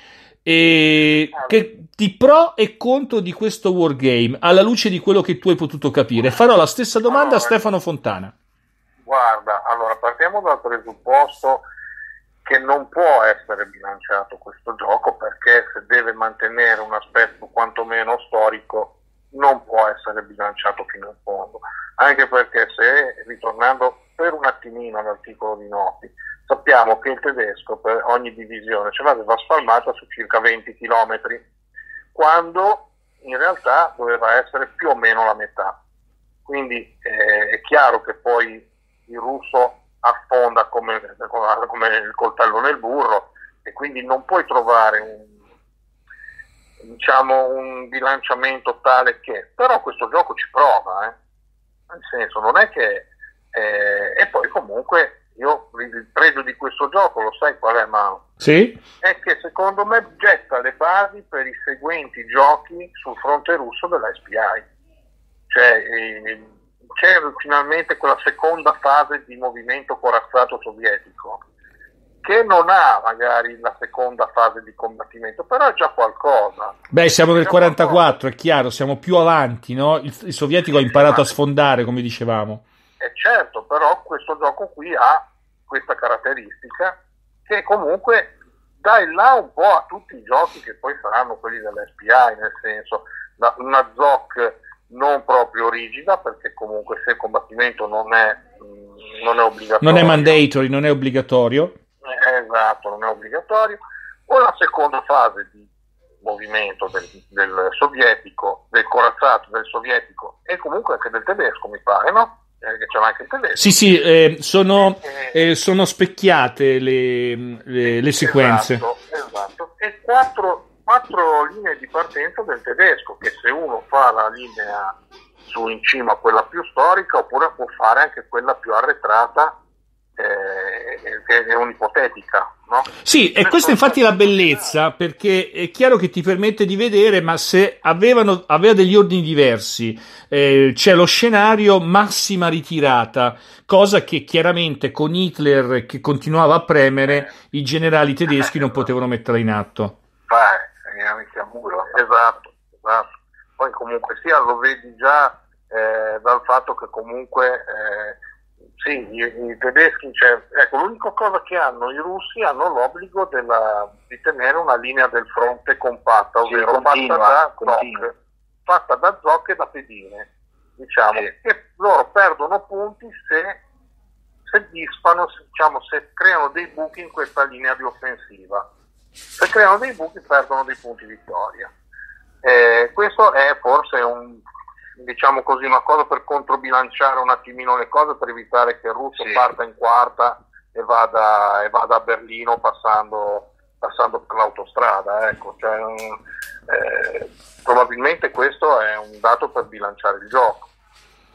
S1: E che, di pro e contro di questo wargame, alla luce di quello che tu hai potuto capire. Farò la stessa domanda a Stefano Fontana.
S2: Guarda, allora partiamo dal presupposto che non può essere bilanciato questo gioco perché se deve mantenere un aspetto quantomeno storico non può essere bilanciato fino in fondo, anche perché se, ritornando per un attimino all'articolo di Noti, sappiamo che il tedesco per ogni divisione ce l'aveva spalmata su circa 20 km, quando in realtà doveva essere più o meno la metà. Quindi eh, è chiaro che poi il russo affonda come, come, il coltello nel burro e quindi non puoi trovare un, diciamo, un bilanciamento tale che, però questo gioco ci prova, eh. nel senso non è che, eh, e poi comunque io credo di questo gioco lo sai qual è Mao? Sì. È che secondo me getta le basi per i seguenti giochi sul fronte russo della SPI. Cioè, eh, c'è finalmente quella seconda fase di movimento corazzato sovietico che non ha magari la seconda fase di combattimento, però è già qualcosa. Beh, siamo nel
S1: qualcosa. è chiaro, siamo più avanti, no? Il, il sovietico ha imparato a sfondare, come dicevamo
S2: è eh, certo, però questo gioco qui ha questa caratteristica che comunque dà il là un po' a tutti i giochi che poi saranno quelli dell'SPI, nel senso una ZOC non proprio rigida, perché comunque se il combattimento non è, mm, non è obbligatorio. Non è
S1: mandatory, non è obbligatorio.
S2: Eh, esatto, non è obbligatorio. O la seconda fase di movimento del, del sovietico, del corazzato, del sovietico e comunque anche del tedesco, mi pare, no? Eh, sì,
S1: sì, eh, sono, eh, eh, sono, specchiate le, le, le esatto, sequenze. Esatto,
S2: esatto. E quattro, quattro, linee di partenza del tedesco, che se uno fa la linea su in cima, quella più storica, oppure può fare anche quella più arretrata, eh, è unipotetica. No?
S1: Sì, e questa è infatti la bellezza, perché è chiaro che ti permette di vedere, ma se avevano, aveva degli ordini diversi, eh, c'è lo scenario massima ritirata, cosa che chiaramente con Hitler che continuava a premere, i generali tedeschi non potevano mettere in atto.
S2: Beh, veramente a muro, esatto, esatto. Poi comunque sia, lo vedi già eh, dal fatto che comunque eh, sì, i, i tedeschi, cioè, ecco, l'unica cosa che hanno i russi hanno l'obbligo della, di tenere una linea del fronte compatta, ovvero sì, continua, fatta, da zoc, e da pedine, diciamo, sì. e loro perdono punti se, se disfano, se, diciamo, se creano dei buchi in questa linea di offensiva. Se creano dei buchi perdono dei punti vittoria. Eh, questo è forse un diciamo così, una cosa per controbilanciare un attimino le cose per evitare che il russo sì. parta in quarta e vada, e vada a Berlino passando, passando per l'autostrada. Ecco. Cioè, mm, eh, probabilmente questo è un dato per bilanciare il gioco.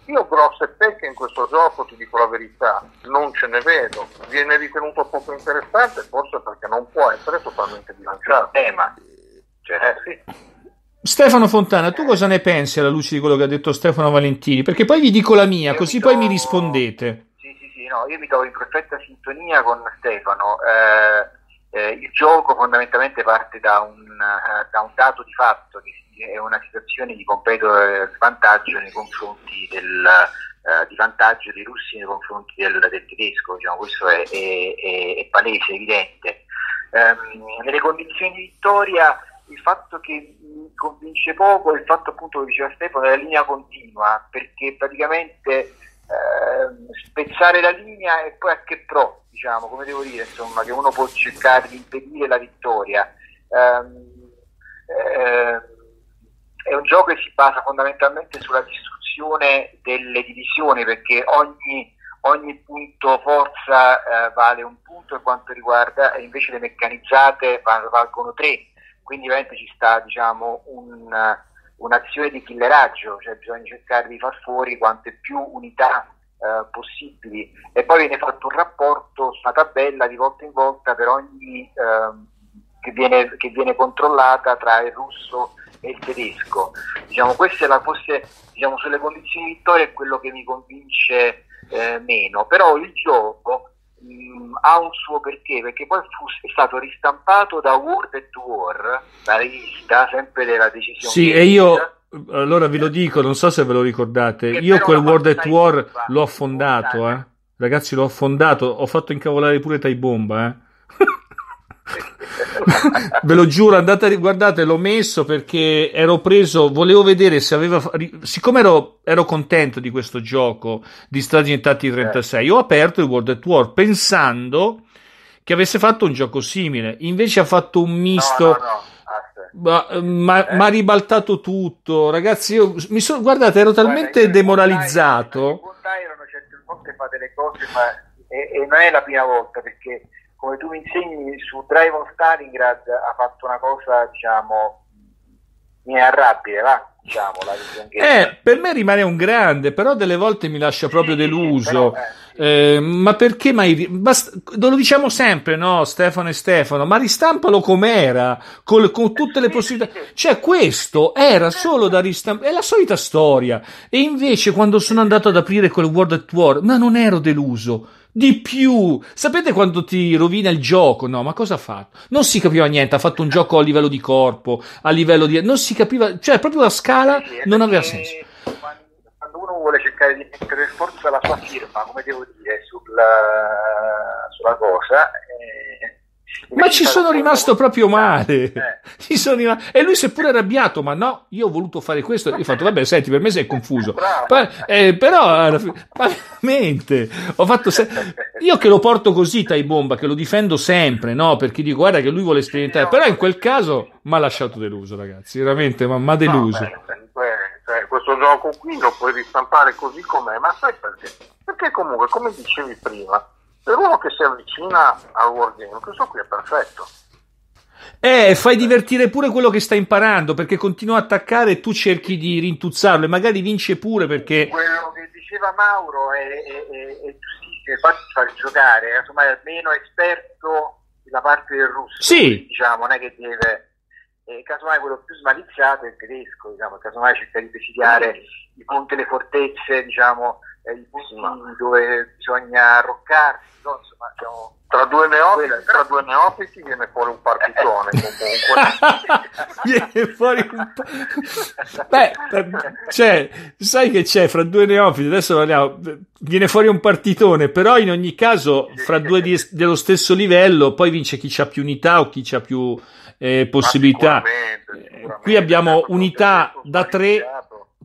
S2: Io grosse pecche in questo gioco, ti dico la verità, non ce ne vedo. Viene ritenuto poco interessante, forse perché non può essere totalmente bilanciato. Eh, ma... Cioè, eh, sì.
S1: Stefano Fontana, tu cosa ne pensi alla luce di quello che ha detto Stefano Valentini? Perché poi vi dico la mia, io così poi do... mi rispondete. Sì,
S2: sì, sì, no, io mi trovo in perfetta sintonia con Stefano. Eh, eh, il gioco fondamentalmente parte da un, eh, da un, dato di fatto, che è una situazione di completo eh, svantaggio nei confronti del, eh, di vantaggio dei russi nei confronti del, del tedesco, diciamo, questo è, è, è, è palese, evidente. Ehm, nelle condizioni di vittoria il fatto che mi convince poco è il fatto appunto che diceva Stefano della linea continua, perché praticamente eh, spezzare la linea e poi a che pro, diciamo, come devo dire, insomma, che uno può cercare di impedire la vittoria. Eh, eh, è un gioco che si basa fondamentalmente sulla distruzione delle divisioni, perché ogni ogni punto forza eh, vale un punto e quanto riguarda, invece le meccanizzate valgono tre quindi ovviamente ci sta diciamo, un, un'azione di killeraggio, cioè bisogna cercare di far fuori quante più unità eh, possibili e poi viene fatto un rapporto su una tabella di volta in volta per ogni, ehm, che, viene, che, viene, controllata tra il russo e il tedesco. Diciamo, queste la, forse diciamo, sulle condizioni di vittoria è quello che mi convince eh, meno, però il gioco mh, mm, ha un suo perché, perché poi fu, è stato ristampato da World at War, la rivista, sempre della decisione. Sì, e
S1: io allora vi lo dico, non so se ve lo ricordate, che io quel World at War bomba, l'ho affondato, eh. ragazzi l'ho affondato, ho fatto incavolare pure Tai Bomba. Eh. ve lo giuro, andate a riguardare, l'ho messo perché ero preso, volevo vedere se aveva, siccome ero, ero contento di questo gioco di Stragi Tatti 36, eh. ho aperto il World at War pensando che avesse fatto un gioco simile, invece ha fatto un misto... No, no, no. Ma, ma, eh. ha ribaltato tutto, ragazzi. Io mi sono, guardate, ero talmente Guarda, demoralizzato.
S2: Volte, certe volte fa delle cose, ma e, e non è la prima volta perché come tu mi insegni su Drive on Stalingrad ha fatto una cosa diciamo inarrabile va diciamola
S1: eh, per me rimane un grande però delle volte mi lascia proprio sì, deluso però, eh, sì. eh, ma perché mai bast- lo diciamo sempre no Stefano e Stefano ma ristampalo com'era col, con tutte le possibilità cioè questo era solo da ristampare è la solita storia e invece quando sono andato ad aprire quel World at War ma non ero deluso di più! Sapete quando ti rovina il gioco? No, ma cosa ha fatto? Non si capiva niente, ha fatto un gioco a livello di corpo, a livello di... non si capiva, cioè proprio la scala sì, non aveva senso.
S2: Quando uno vuole cercare di mettere forza la sua firma, come devo dire, sul, sulla cosa... Eh
S1: ma ci sono rimasto proprio male. Eh. Sono... E lui si è pure arrabbiato, ma no, io ho voluto fare questo. Io ho fatto, vabbè, senti, per me sei confuso. Pa- eh, però, veramente, ho fatto... Se- io che lo porto così, Tai Bomba, che lo difendo sempre, no? Perché dico, guarda che lui vuole sperimentare. Però in quel caso mi ha lasciato deluso, ragazzi. Veramente, ma deluso. No,
S2: beh, cioè, questo gioco qui lo puoi ristampare così com'è, ma sai perché? Perché comunque, come dicevi prima per uno che si avvicina al wargame, questo qui è perfetto.
S1: Eh, fai divertire pure quello che sta imparando perché continua a attaccare e tu cerchi di rintuzzarlo e magari vince pure perché.
S2: Quello che diceva Mauro è, è, è, è giustissimo, far, far giocare, eh, insomma, è meno esperto della parte del russo, sì. diciamo, non è che deve. Eh, casomai quello più smaliziato è il tedesco, diciamo, casomai cerca di presidiare i ponti le fortezze, diciamo, è i punti dove bisogna arroccarsi, no? Insomma, diciamo, tra due, neofiti, tra due neofiti viene fuori un partitone viene fuori un
S1: beh cioè, sai che c'è fra due neofiti adesso parliamo viene fuori un partitone però in ogni caso fra due di, dello stesso livello poi vince chi ha più unità o chi ha più eh, possibilità sicuramente, sicuramente. Eh, qui abbiamo unità da tre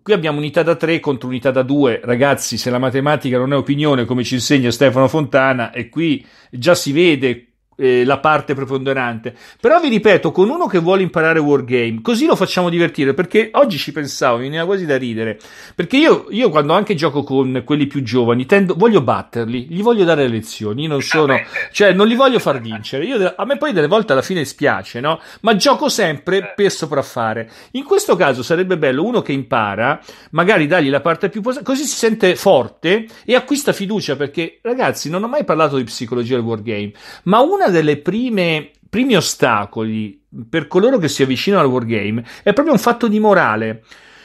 S1: qui abbiamo unità da 3 contro unità da 2. Ragazzi, se la matematica non è opinione, come ci insegna Stefano Fontana, e qui già si vede eh, la parte preponderante. Però vi ripeto, con uno che vuole imparare wargame, così lo facciamo divertire, perché oggi ci pensavo, mi veniva quasi da ridere, perché io, io quando anche gioco con quelli più giovani, tendo, voglio batterli, gli voglio dare lezioni, non eh, sono, cioè non li voglio far vincere, io, a me poi delle volte alla fine spiace, no? Ma gioco sempre eh. per sopraffare. In questo caso sarebbe bello uno che impara, magari dargli la parte più positiva, così si sente forte e acquista fiducia, perché ragazzi non ho mai parlato di psicologia del wargame, ma una una delle prime primi ostacoli per coloro che si avvicinano al wargame è proprio un fatto di morale.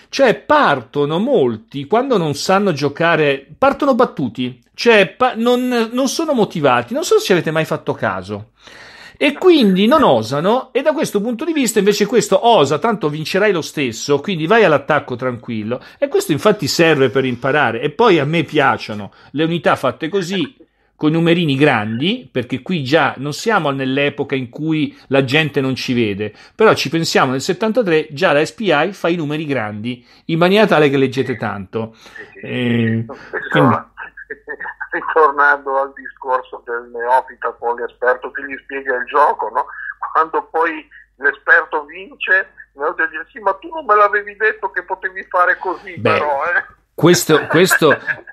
S1: Cioè, partono molti quando non sanno giocare, partono battuti, cioè pa- non, non sono motivati. Non so se ci avete mai fatto caso e quindi non osano e da questo punto di vista invece questo osa tanto vincerai lo stesso quindi vai all'attacco tranquillo e questo infatti serve per imparare e poi a me piacciono le unità fatte così con i numerini grandi, perché qui già non siamo nell'epoca in cui la gente non ci vede, però ci pensiamo nel 73 già la SPI fa i numeri grandi in maniera tale che leggete tanto. E, eh, sì, quindi...
S2: Ritornando al discorso del neofita con l'esperto che gli spiega il gioco, no? quando poi l'esperto vince, no? Dice, sì, ma tu non me l'avevi detto che potevi fare così, Beh, però.
S1: Eh? Questo, questo,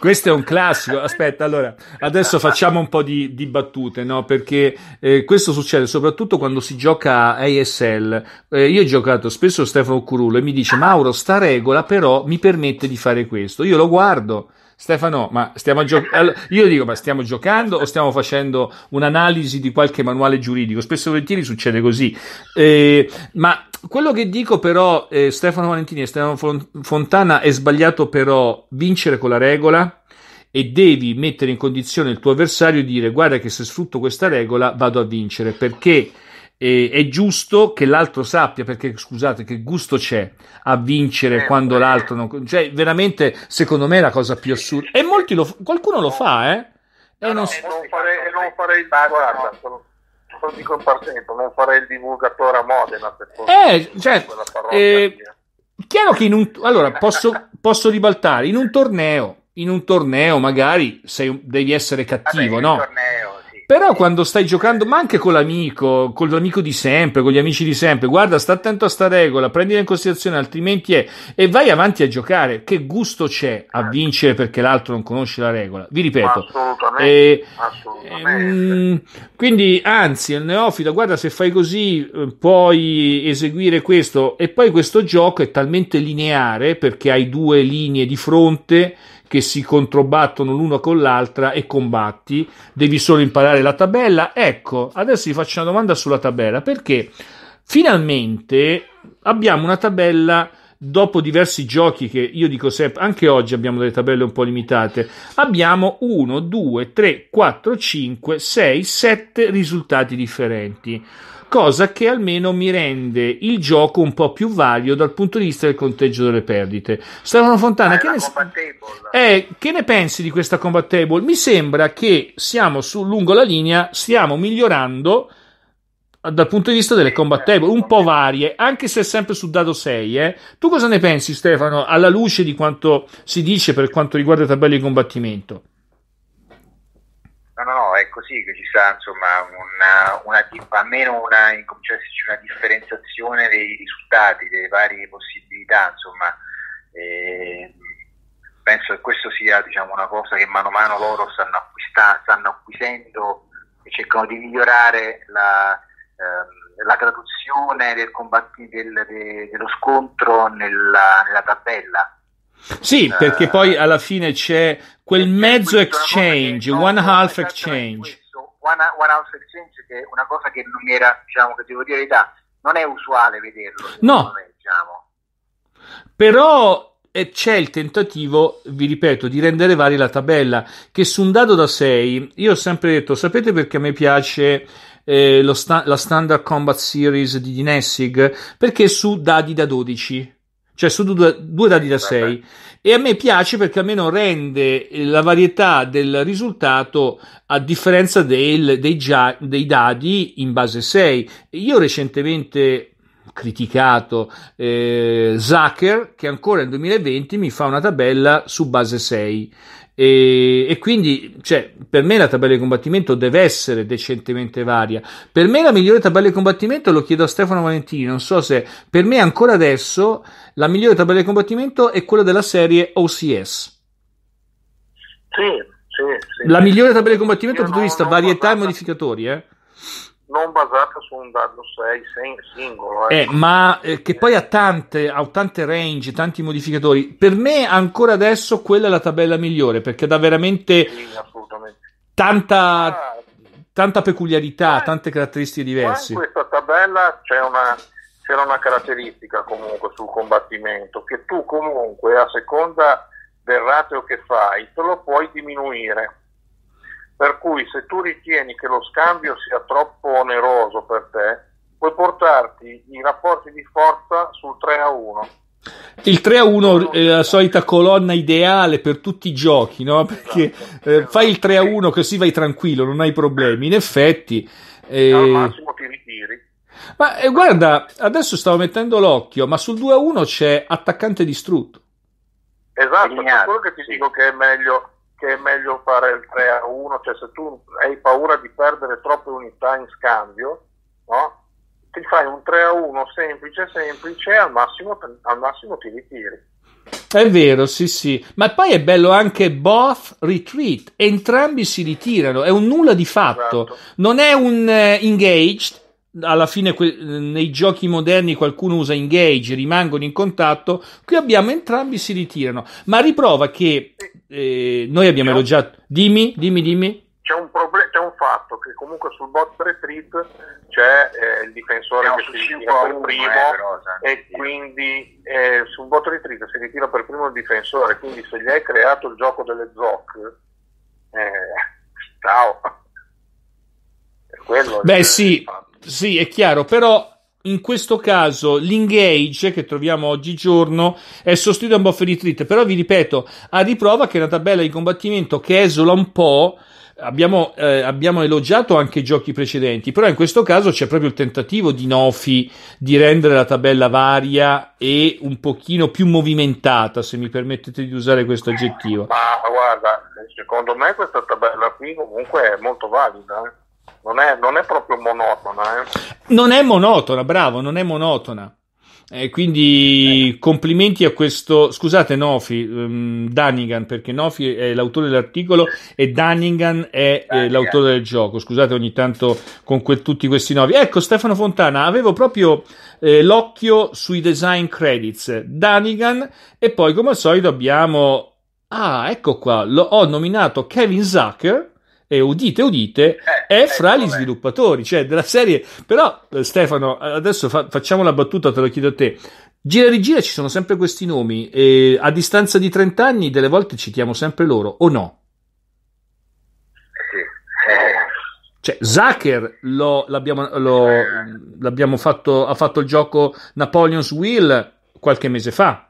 S1: questo, è un classico. Aspetta, allora, adesso facciamo un po' di, di battute, no? Perché eh, questo succede soprattutto quando si gioca a ASL. Eh, io ho giocato spesso Stefano Curullo e mi dice, Mauro, sta regola però mi permette di fare questo. Io lo guardo Stefano, ma stiamo giocando? Allora, io dico, ma stiamo giocando o stiamo facendo un'analisi di qualche manuale giuridico? Spesso e volentieri succede così. Eh, ma quello che dico però, eh, Stefano Valentini e Stefano Fontana, è sbagliato però vincere con la regola e devi mettere in condizione il tuo avversario di dire guarda che se sfrutto questa regola vado a vincere perché e è giusto che l'altro sappia perché scusate che gusto c'è a vincere eh, quando beh. l'altro non cioè veramente secondo me è la cosa più assurda e molti lo qualcuno lo fa eh e no, non,
S2: si... non, farei, non farei ma guarda sono, sono dico in partenza non farei il divulgatore a Modena per eh
S1: certo eh, chiaro che in un allora posso, posso ribaltare in un torneo in un torneo magari sei, devi essere cattivo Vabbè, no? Torneo, però quando stai giocando, ma anche con l'amico, con l'amico di sempre, con gli amici di sempre, guarda, sta attento a sta regola, prendila in considerazione, altrimenti è. E vai avanti a giocare. Che gusto c'è a vincere perché l'altro non conosce la regola? Vi ripeto. Assolutamente. Eh, assolutamente. Eh, quindi, anzi, il neofita, guarda, se fai così eh, puoi eseguire questo. E poi questo gioco è talmente lineare perché hai due linee di fronte che si controbattono l'una con l'altra e combatti, devi solo imparare la tabella. Ecco, adesso vi faccio una domanda sulla tabella, perché finalmente abbiamo una tabella dopo diversi giochi che io dico sempre, anche oggi abbiamo delle tabelle un po' limitate, abbiamo 1, 2, 3, 4, 5, 6, 7 risultati differenti cosa che almeno mi rende il gioco un po' più valido dal punto di vista del conteggio delle perdite. Stefano Fontana, che ne, eh, che ne, pensi di questa combat table? Mi sembra che siamo su, lungo la linea, stiamo migliorando eh, dal punto di vista delle combat certo, table, un po' varie, anche se sempre sul dado 6. Eh. Tu cosa ne pensi, Stefano, alla luce di quanto si dice per quanto riguarda i tabelli di combattimento?
S2: no, no, è così che ci sta insomma una, una almeno una, una differenziazione dei risultati, delle varie possibilità, insomma. E penso che questo sia diciamo, una cosa che mano a mano loro stanno, acquista, stanno acquisendo e cercano di migliorare la, ehm, la traduzione del del, de, dello scontro nella, nella tabella
S1: sì, eh, perché poi alla fine c'è quel mezzo exchange, one half exchange.
S2: One, one half exchange che è una cosa che non era, diciamo, che devo dire verità, non è usuale vederlo.
S1: No. Me, diciamo. Però eh, c'è il tentativo, vi ripeto, di rendere varia la tabella, che su un dado da 6, io ho sempre detto, sapete perché a me piace eh, sta- la Standard Combat Series di Dinessig? Perché su dadi da 12 cioè su due, due dadi da 6 e a me piace perché almeno rende eh, la varietà del risultato a differenza del, dei, gia, dei, dadi in base 6. Io recentemente criticato eh, Zucker che ancora nel 2020 mi fa una tabella su base 6 e, e, quindi cioè, per me la tabella di combattimento deve essere decentemente varia. Per me la migliore tabella di combattimento, lo chiedo a Stefano Valentini, non so se per me ancora adesso la migliore tabella di combattimento è quella della serie OCS.
S2: Sì, sì, sì. La migliore
S1: tabella di combattimento dal punto di vista varietà e modificatori, eh?
S2: non basata su un dado 6 singolo. Eh. Eh,
S1: ma eh, che poi ha tante, ha tante range, tanti modificatori. Per me ancora adesso quella è la tabella migliore perché dà veramente sì, tanta, ah, tanta, peculiarità, eh, tante caratteristiche diverse. In questa
S2: tabella c'è una, c'era una caratteristica comunque sul combattimento che tu comunque a seconda del ratio che fai te lo puoi diminuire per cui se tu ritieni che lo scambio sia troppo oneroso per te, puoi portarti i rapporti di forza sul 3 a 1.
S1: Il 3 a 1 è la solita colonna ideale per tutti i giochi, no? Esatto. Perché eh, fai il 3 a 1 così vai tranquillo, non hai problemi. In effetti... Eh... Al massimo ti ritiri. Ma eh, guarda, adesso stavo mettendo l'occhio, ma sul 2 a 1 c'è attaccante distrutto.
S2: Esatto, è quello che ti dico che è meglio che è meglio fare il 3 a 1, cioè se tu hai paura di perdere troppe unità in scambio, no? ti fai un 3 a 1 semplice, semplice e al massimo, al massimo ti ritiri.
S1: È vero, sì, sì. Ma poi è bello anche both retreat, entrambi si ritirano, è un nulla di fatto, esatto. non è un uh, engaged, alla fine que- nei giochi moderni qualcuno usa engage, rimangono in contatto, qui abbiamo entrambi si ritirano, ma riprova che eh, noi abbiamo c'è elogiato, dimmi, dimmi, dimmi.
S2: C'è un, problem- c'è un fatto che comunque sul bot retreat c'è eh, il difensore che si ritira per primo eh, e quindi eh, sul bot retreat si ritira per primo il difensore, quindi se gli hai creato il gioco delle zoc, eh, ciao. Quello Beh sì,
S1: sì, è chiaro, però in questo caso l'engage che troviamo oggigiorno è sostituito da un buffer di treat, però vi ripeto, a riprova che è una tabella di combattimento che esola un po'. Abbiamo, eh, abbiamo, elogiato anche i giochi precedenti, però in questo caso c'è proprio il tentativo di Nofi di rendere la tabella varia e un pochino più movimentata, se mi permettete di usare questo aggettivo.
S2: Ma guarda, secondo me questa tabella qui comunque è molto valida. Eh non è, non è proprio monotona. Eh.
S1: Non è monotona, bravo, non è monotona. Eh, quindi eh. complimenti a questo. Scusate, Nofi um, Danigan, perché Nofi è l'autore dell'articolo e Danigan è Eh, l'autore del gioco. Scusate ogni tanto con que- tutti questi nuovi. Ecco, Stefano Fontana, avevo proprio eh, l'occhio sui design credits. Danigan, e poi come al solito abbiamo. Ah, ecco qua, lo, ho nominato Kevin Zucker e udite udite eh, è eh, fra gli sviluppatori cioè della serie però eh, Stefano adesso fa- facciamo la battuta te lo chiedo a te gira di gira ci sono sempre questi nomi e a distanza di 30 anni delle volte citiamo sempre loro o no? Cioè, Zucker lo, l'abbiamo, lo, l'abbiamo fatto, ha fatto il gioco Napoleon's Will qualche mese fa.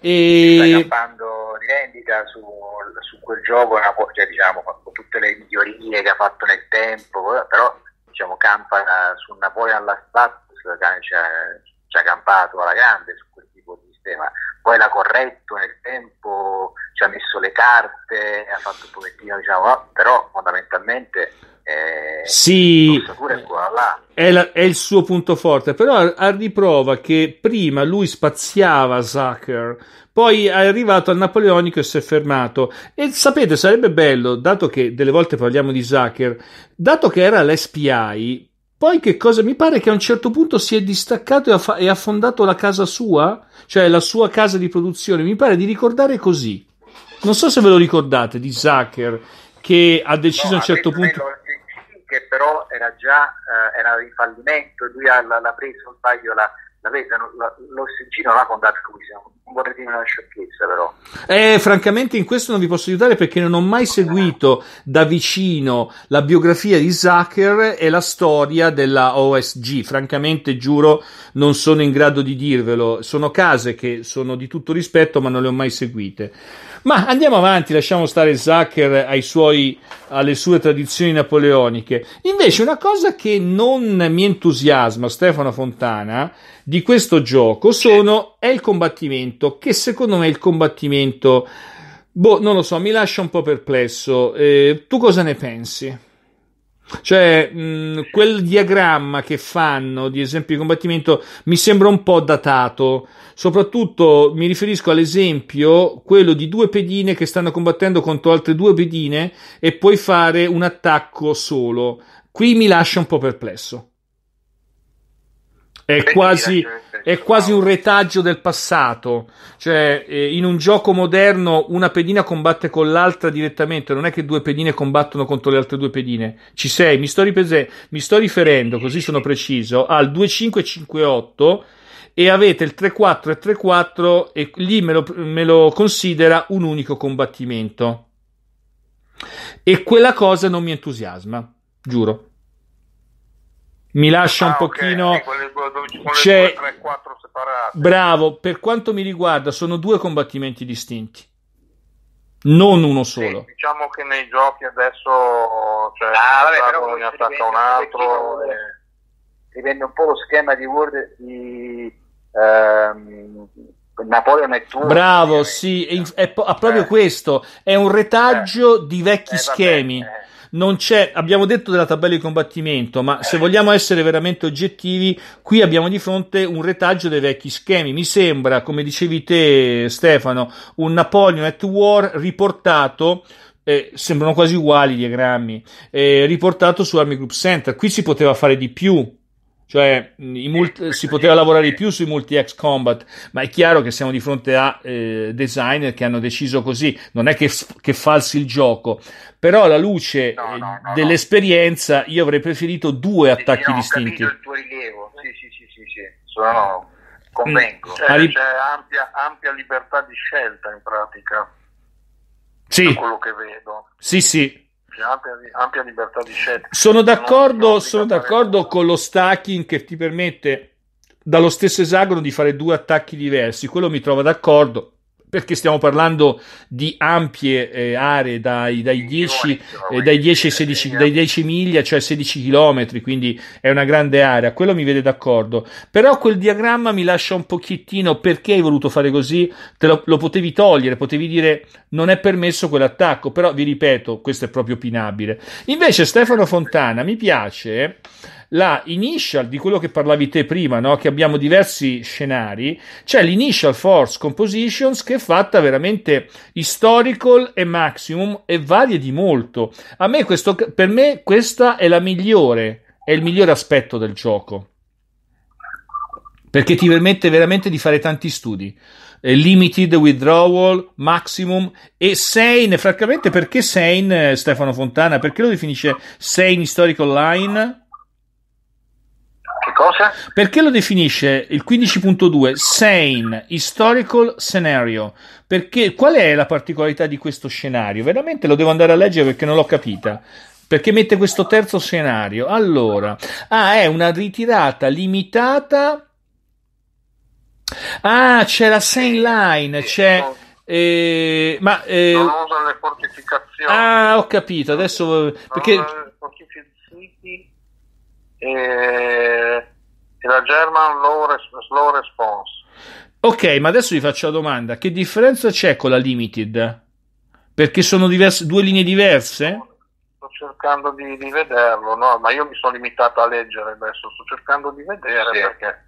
S1: E... Stai
S2: campando vendita su, su quel gioco, cioè, diciamo, con tutte le migliorie che ha fatto nel tempo, eh, però diciamo, campa eh, su Napoli alla Spazio, ci ha, campato alla grande su quel tipo di sistema. Poi l'ha corretto nel tempo, ci ha messo le carte, ha fatto un pochettino, diciamo, ah, però fondamentalmente... Eh,
S1: sì, è, la, è, il suo punto forte, però a, a riprova che prima lui spaziava Zucker poi è arrivato al Napoleonico e si è fermato. E sapete, sarebbe bello, dato che delle volte parliamo di Zucker, dato che era l'SPI, poi che cosa? Mi pare che a un certo punto si è distaccato e ha, fa- e ha fondato la casa sua, cioè la sua casa di produzione. Mi pare di ricordare così. Non so se ve lo ricordate di Zucker che ha deciso no, a un certo punto.
S2: Che però era già eh, era in fallimento, lui ha, l'ha preso, sbaglio, la, la vedono, l'Ossegino l'ha con Scusa, diciamo. non vorrei dire una
S1: sciocchezza però. Eh, francamente in questo non vi posso aiutare perché non ho mai seguito da vicino la biografia di Zucker e la storia della OSG, francamente giuro non sono in grado di dirvelo, sono case che sono di tutto rispetto ma non le ho mai seguite. Ma andiamo avanti, lasciamo stare Zucker suoi, alle sue tradizioni napoleoniche. Invece una cosa che non mi entusiasma, Stefano Fontana, di questo gioco sono, è il combattimento, che secondo me è il combattimento, boh, non lo so, mi lascia un po' perplesso. Eh, tu cosa ne pensi? Cioè, mh, mm, quel diagramma che fanno di esempio di combattimento mi sembra un po' datato. Soprattutto mi riferisco all'esempio quello di due pedine che stanno combattendo contro altre due pedine e puoi fare un attacco solo. Qui mi lascia un po' perplesso. È quasi, è quasi, un retaggio del passato. Cioè, eh, in un gioco moderno una pedina combatte con l'altra direttamente, non è che due pedine combattono contro le altre due pedine. Ci sei, mi sto, ripese- mi sto riferendo, così sono preciso, al 2558 e avete il 3-4 e 3-4 e lì me lo, me lo considera un unico combattimento. E quella cosa non mi entusiasma, giuro mi lascia ah, un pochino... Okay.
S2: Due, C'è... Due, Bravo,
S1: per quanto mi riguarda sono due combattimenti distinti non uno solo. Sì,
S2: diciamo che nei giochi adesso cioè, ah, vabbè, però ne attacca un altro. si vende un po' lo schema di World di ehm, Napoleon è tu. Bravo,
S1: sì, è, è, è, proprio eh. questo. È un retaggio eh. di vecchi eh, schemi. Vabbè, eh non c'è, abbiamo detto della tabella di combattimento, ma se vogliamo essere veramente oggettivi, qui abbiamo di fronte un retaggio dei vecchi schemi. Mi sembra, come dicevi te Stefano, un Napoleon at War riportato eh, sembrano quasi uguali i diagrammi, eh, riportato su Army Group Center. Qui si poteva fare di più cioè, multi, si poteva lavorare più sui multi-ex combat, ma è chiaro che siamo di fronte a eh, designer che hanno deciso così. Non è che, che falsi il gioco, però alla luce no, no, no, dell'esperienza io avrei preferito due attacchi sì, distinti. Ho il tuo
S2: rilievo, sì, sì, sì, sì, sì. sono
S1: convengo. Mm. C'è, cioè, Ari... c'è
S2: ampia, ampia libertà di scelta in pratica. Sì. Da quello che vedo.
S1: Sì, sì,
S2: ampia, ampia, libertà di scelta. Sono d'accordo,
S1: sono d'accordo con lo stacking che ti permette dallo stesso esagono di fare due attacchi diversi, quello mi trova d'accordo perché stiamo parlando di ampie eh, aree dai, dai, 10, eh, dai, 10 16, dai, 10, miglia, cioè 16 km, quindi è una grande area, quello mi vede d'accordo, però quel diagramma mi lascia un pochettino perché hai voluto fare così, te lo, lo potevi togliere, potevi dire non è permesso quell'attacco, però vi ripeto, questo è proprio opinabile. Invece Stefano Fontana mi piace la initial di quello che parlavi te prima, no? che abbiamo diversi scenari, c'è l'initial force compositions che è fatta veramente historical e maximum e varie di molto. A me questo, per me questa è la migliore, è il migliore aspetto del gioco perché ti permette veramente di fare tanti studi. Limited withdrawal, maximum e Sein, francamente perché Sein, eh, Stefano Fontana, perché lo definisce Sein Historical Line? Che cosa? Perché lo definisce il 15.2 sane historical scenario? Perché qual è la particolarità di questo scenario? Veramente lo devo andare a leggere perché non l'ho capita. Perché mette questo terzo scenario? Allora, ah, è una ritirata limitata. Ah, c'è la sane line, c'è. Eh, ma, eh... Non usano
S2: le fortificazioni.
S1: Ah, ho capito. Adesso. Perché
S2: e, e la German low Slow Response.
S1: Ok, ma adesso vi faccio la domanda: che differenza c'è con la Limited? Perché sono diverse, due linee diverse?
S2: Sto cercando di, di vederlo, no? ma io mi sono limitato a leggere adesso, sto cercando di vedere sì. perché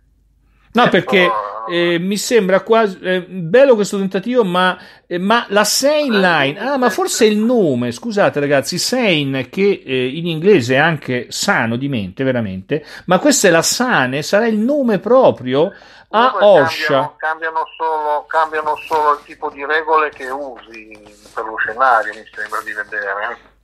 S1: No, perché eh, mi sembra quasi eh, bello questo tentativo, ma, eh, ma la Seinline, ah, ma forse il nome, scusate ragazzi, Sein che eh, in inglese è anche sano di mente, veramente, ma questa è la Sane, sarà il nome proprio a Osha. Cambiano,
S2: cambiano, solo, cambiano solo il tipo di regole che usi per lo scenario, mi sembra di vedere. Eh.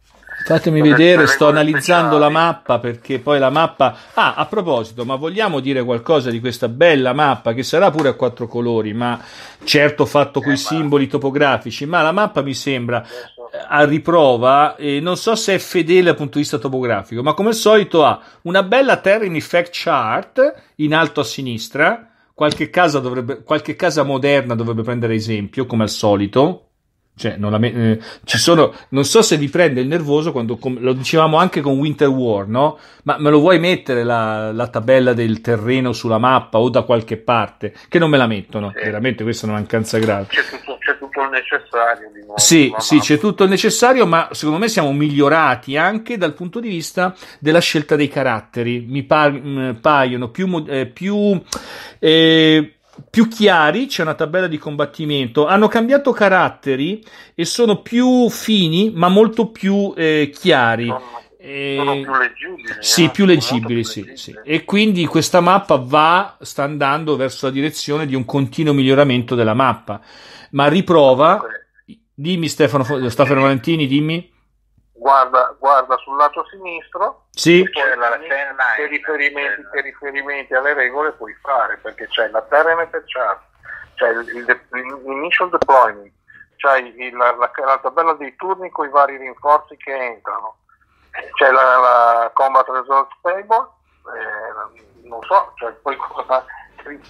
S1: Fatemi vedere, sto analizzando speciali. la mappa perché poi la mappa... Ah, a proposito, ma vogliamo dire qualcosa di questa bella mappa che sarà pure a quattro colori, ma certo fatto eh, con i simboli topografici, ma la mappa mi sembra eh, a riprova, eh, non so se è fedele dal punto di vista topografico, ma come al solito ha una bella terra in effect chart in alto a sinistra, qualche casa, dovrebbe, qualche casa moderna dovrebbe prendere esempio, come al solito, cioè, non, me- eh, sono, non, so se vi prende il nervoso quando com- lo dicevamo anche con Winter War, no? Ma me lo vuoi mettere la, la, tabella del terreno sulla mappa o da qualche parte? Che non me la mettono, sì. veramente questa è una mancanza grave. C'è
S2: tutto, c'è tutto il necessario di nuovo. Sì, sì, c'è
S1: tutto il necessario, ma secondo me siamo migliorati anche dal punto di vista della scelta dei caratteri. Mi pa- mm, paiono più. Mo- eh, più eh, più chiari, c'è una tabella di combattimento, hanno cambiato caratteri e sono più fini ma molto più eh, chiari. E... Sono più leggibili. Eh. Sì, eh? più leggibili, sì, Sì. E quindi questa mappa va, sta andando verso la direzione di un continuo miglioramento della mappa. Ma riprova, dimmi Stefano, Stefano Valentini, dimmi
S2: guarda, guarda sul lato sinistro sì. c'è la, che, riferimenti, che riferimenti alle regole puoi fare perché c'è la perimeter chart, c'è l'initial deployment, c'è il, la, la, la, tabella dei turni con i vari rinforzi che entrano, c'è la, la combat results table, eh, non so, cioè, poi, cosa,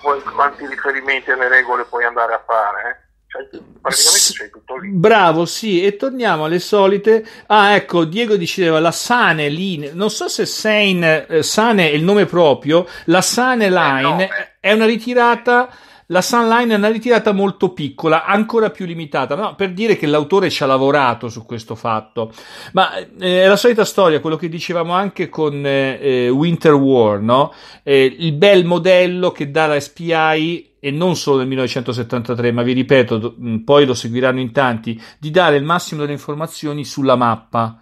S2: poi, quanti riferimenti alle regole puoi andare a fare. Eh? cioè, praticamente c'è
S1: tutto lì. Bravo, sì, e torniamo alle solite. Ah, ecco, Diego diceva la Sane Line, non so se Sein, eh, Sane è il nome proprio, la Sane eh, Line eh, no, è una ritirata la Sunline è una ritirata molto piccola, ancora più limitata, no, per dire che l'autore ci ha lavorato su questo fatto. Ma eh, è la solita storia, quello che dicevamo anche con eh, eh Winter War, no? eh, il bel modello che dà la SPI e non solo del 1973, ma vi ripeto, mm, poi lo seguiranno in tanti, di dare il massimo delle informazioni sulla mappa.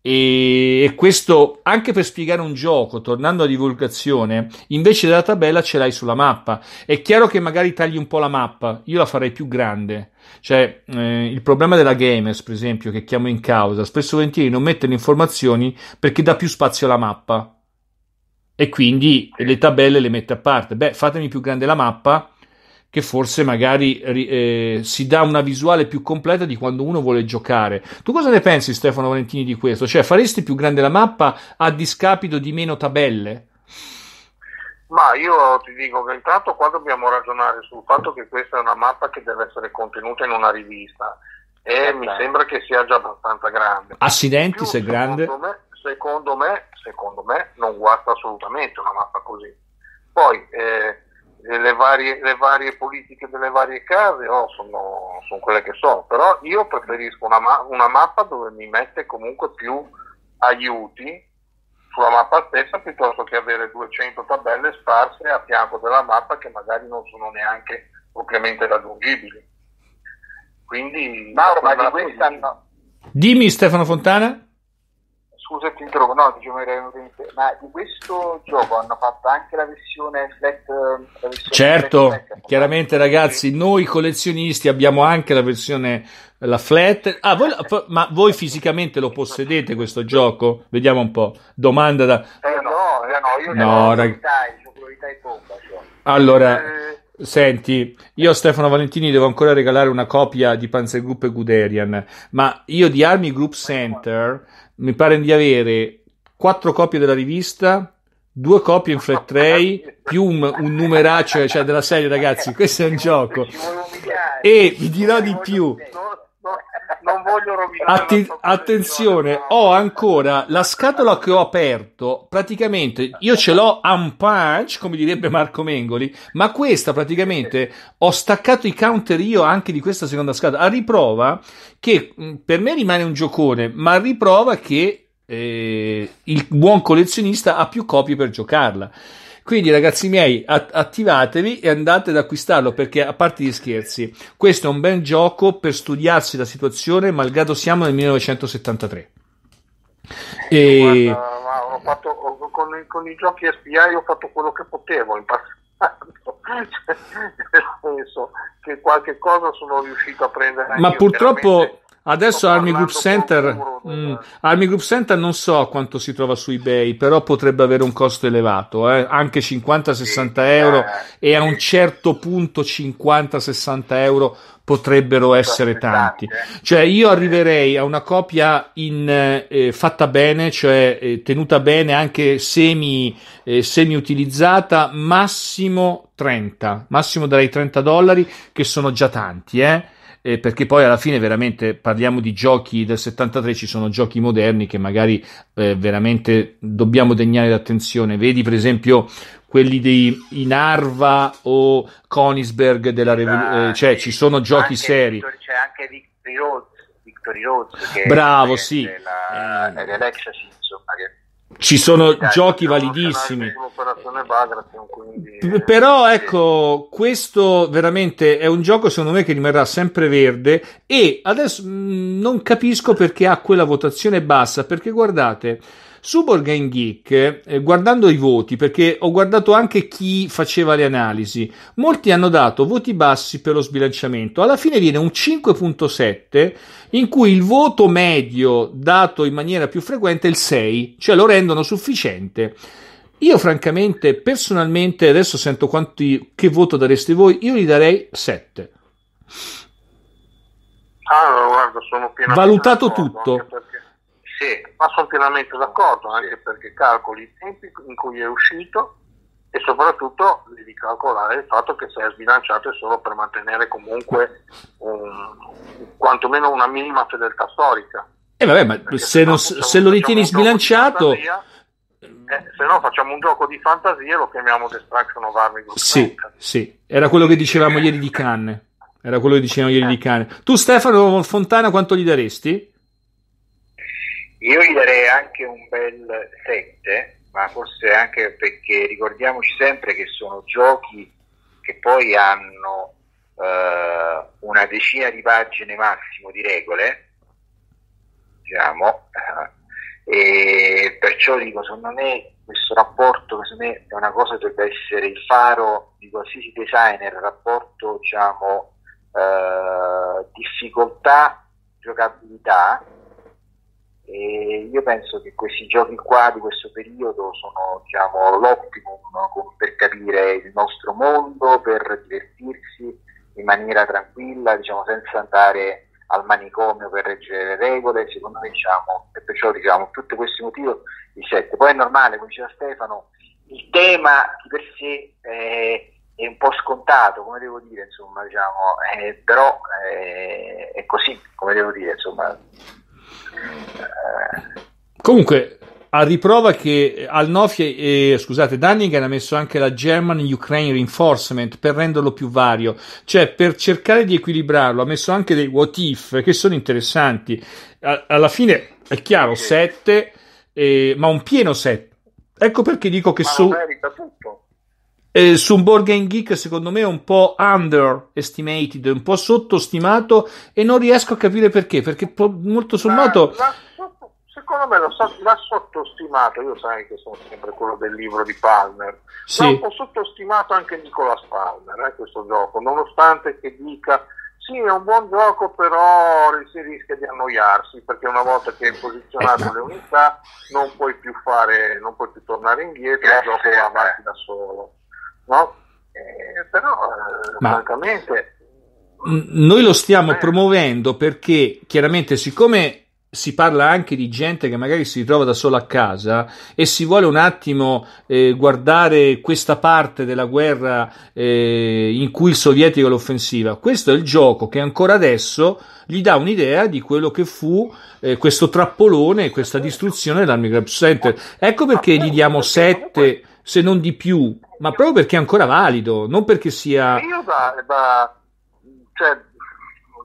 S1: E, questo anche per spiegare un gioco, tornando alla divulgazione, invece della tabella ce l'hai sulla mappa. È chiaro che magari tagli un po' la mappa, io la farei più grande. Cioè, eh, il problema della Gamers, per esempio, che chiamo in causa, spesso e volentieri non mette le informazioni perché dà più spazio alla mappa. E quindi le tabelle le mette a parte. Beh, fatemi più grande la mappa, che forse magari eh, si dà una visuale più completa di quando uno vuole giocare. Tu cosa ne pensi, Stefano Valentini, di questo? Cioè, faresti più grande la mappa a discapito di meno tabelle?
S2: Ma io ti dico che intanto qua dobbiamo ragionare sul fatto che questa è una mappa che deve essere contenuta in una rivista e eh, mi sembra che sia già abbastanza grande.
S1: Accidenti più, se grande?
S2: Me, secondo me, secondo me non guasta assolutamente una mappa così. Poi eh, le varie, le varie, politiche delle varie case oh, sono, sono, quelle che sono, però io preferisco una, ma- una, mappa dove mi mette comunque più aiuti sulla mappa stessa piuttosto che avere 200 tabelle sparse a fianco della mappa che magari non sono neanche propriamente raggiungibili. Quindi, Mauro, ma di questa...
S1: Dimmi Stefano Fontana
S2: scusa ti interrompo, no, dicevo era venuto in ma di questo gioco hanno fatto anche la versione flat? Eh, la
S1: versione certo, flat, flat, chiaramente ragazzi, noi collezionisti abbiamo anche la versione la flat. Ah, voi, ma voi fisicamente lo possedete questo gioco? Vediamo un po'. Domanda da... Eh, no, eh, no, io no, rag... Tomba, cioè. Allora... Eh... Senti, io Stefano Valentini devo ancora regalare una copia di Panzergruppe Guderian, ma io di Army Group Center mi pare di avere quattro copie della rivista, due copie in flat tray, più un, un numeraccio cioè, della serie, ragazzi, questo è un gioco. E vi dirò di più non voglio rovinare. Atti- attenzione, no. ho ancora la scatola che ho aperto. Praticamente io ce l'ho un punch, come direbbe Marco Mengoli. Ma questa praticamente ho staccato i counter io anche di questa seconda scatola. A riprova che mm, per me rimane un giocone, ma a riprova che eh, il buon collezionista ha più copie per giocarla. Quindi, ragazzi miei, att- attivatevi e andate ad acquistarlo perché, a parte gli scherzi, questo è un bel gioco per studiarsi la situazione, malgrado siamo nel 1973. E...
S2: Guarda, ho fatto, ho, con, con, i giochi SPI ho fatto quello che potevo in passato. cioè, Nel senso che qualche cosa sono riuscito a
S1: prendere. Ma purtroppo, veramente Adesso Army Group Center, mh, mm, Army Group Center non so quanto si trova su eBay, però potrebbe avere un costo elevato, eh? anche 50-60 eh, euro e a un certo punto 50-60 euro potrebbero essere tanti. Eh. Cioè io arriverei a una copia in, eh, fatta bene, cioè eh, tenuta bene, anche semi, eh, semi utilizzata, massimo 30, massimo darei 30 dollari che sono già tanti, eh? eh, perché poi alla fine veramente parliamo di giochi del 73, ci sono giochi moderni che magari eh, veramente dobbiamo degnare d'attenzione. Vedi per esempio quelli di Inarva o Konisberg della Revoluzione, ah, eh, cioè ci sono giochi anche seri. Victor,
S2: c'è anche Victory Road, Victory Road Bravo, sì. Della, eh, insomma, che
S1: ci sono eh, giochi validissimi. quindi... Però ecco, questo veramente è un gioco secondo me che rimarrà sempre verde e adesso mh, mm, non capisco perché ha quella votazione bassa, perché guardate, su Board Game Geek, eh, guardando i voti, perché ho guardato anche chi faceva le analisi, molti hanno dato voti bassi per lo sbilanciamento. Alla fine viene un 5.7, in cui il voto medio dato in maniera più frequente è il 6, cioè lo rendono sufficiente. Io francamente, personalmente, adesso sento quanti, che voto dareste voi, io gli darei 7.
S2: Ah, guarda, sono pienamente Valutato tutto. Per, sì, ma sono pienamente d'accordo, anche perché calcoli i tempi in cui è uscito e soprattutto devi calcolare il fatto che sei sbilanciato solo per mantenere comunque un, quantomeno una minima fedeltà storica.
S1: E eh vabbè, ma se, no, se lo ritieni sbilanciato...
S2: Eh, se no facciamo un gioco di fantasia e lo chiamiamo Destruction of Army Group. Sì,
S1: sì, era quello che dicevamo ieri di Canne. Era quello che dicevamo ieri di eh. Canne. Tu Stefano Fontana quanto gli daresti?
S2: Io gli darei anche un bel 7, ma forse anche perché ricordiamoci sempre che sono giochi che poi hanno eh, una decina di pagine massimo di regole, diciamo, e perciò dico, secondo me questo rapporto secondo me, è una cosa che dovrebbe essere il faro di qualsiasi designer, rapporto diciamo, eh, difficoltà, giocabilità e io penso che questi giochi qua di questo periodo sono diciamo, l'optimum per capire il nostro mondo, per divertirsi in maniera tranquilla, diciamo, senza andare al manicomio per reggere le regole, secondo me diciamo, e perciò diciamo, tutti questi motivi il 7. Poi è normale, come diceva Stefano, il tema di per sé è, eh, è un po' scontato, come devo dire, insomma, diciamo, è, eh, però è, eh, è così, come devo dire, insomma.
S1: Comunque, a riprova che eh, al e, eh, scusate, Dunnigan ha messo anche la German Ukraine Reinforcement per renderlo più vario, cioè per cercare di equilibrarlo, ha messo anche dei what if che sono interessanti. A- alla fine è chiaro, 7, eh, ma un pieno 7. Ecco perché dico che ma su... Merita tutto eh, su un board game geek secondo me è un po' underestimated, un po' sottostimato e non riesco a capire perché, perché molto sommato... La, la,
S2: secondo me l'ha sottostimato, io sai che sono sempre quello del libro di Palmer, sì. l'ha un po' sottostimato anche Nicolas Palmer, eh, questo gioco, nonostante che dica sì, è un buon gioco, però si rischia di annoiarsi perché una volta che hai posizionato le unità non puoi più, fare, non puoi più tornare indietro, il gioco va avanti da solo no? Eh,
S1: però, Ma...
S2: francamente...
S1: Noi lo stiamo eh. promuovendo perché chiaramente siccome si parla anche di gente che magari si ritrova da sola a casa e si vuole un attimo eh, guardare questa parte della guerra eh, in cui il sovietico è l'offensiva. Questo è il gioco che ancora adesso gli dà un'idea di quello che fu eh, questo trappolone, questa distruzione dell'Army Group Center. Ecco perché gli diamo 7 se non di più, ma proprio perché è ancora valido, non perché sia...
S2: Io da, da, cioè,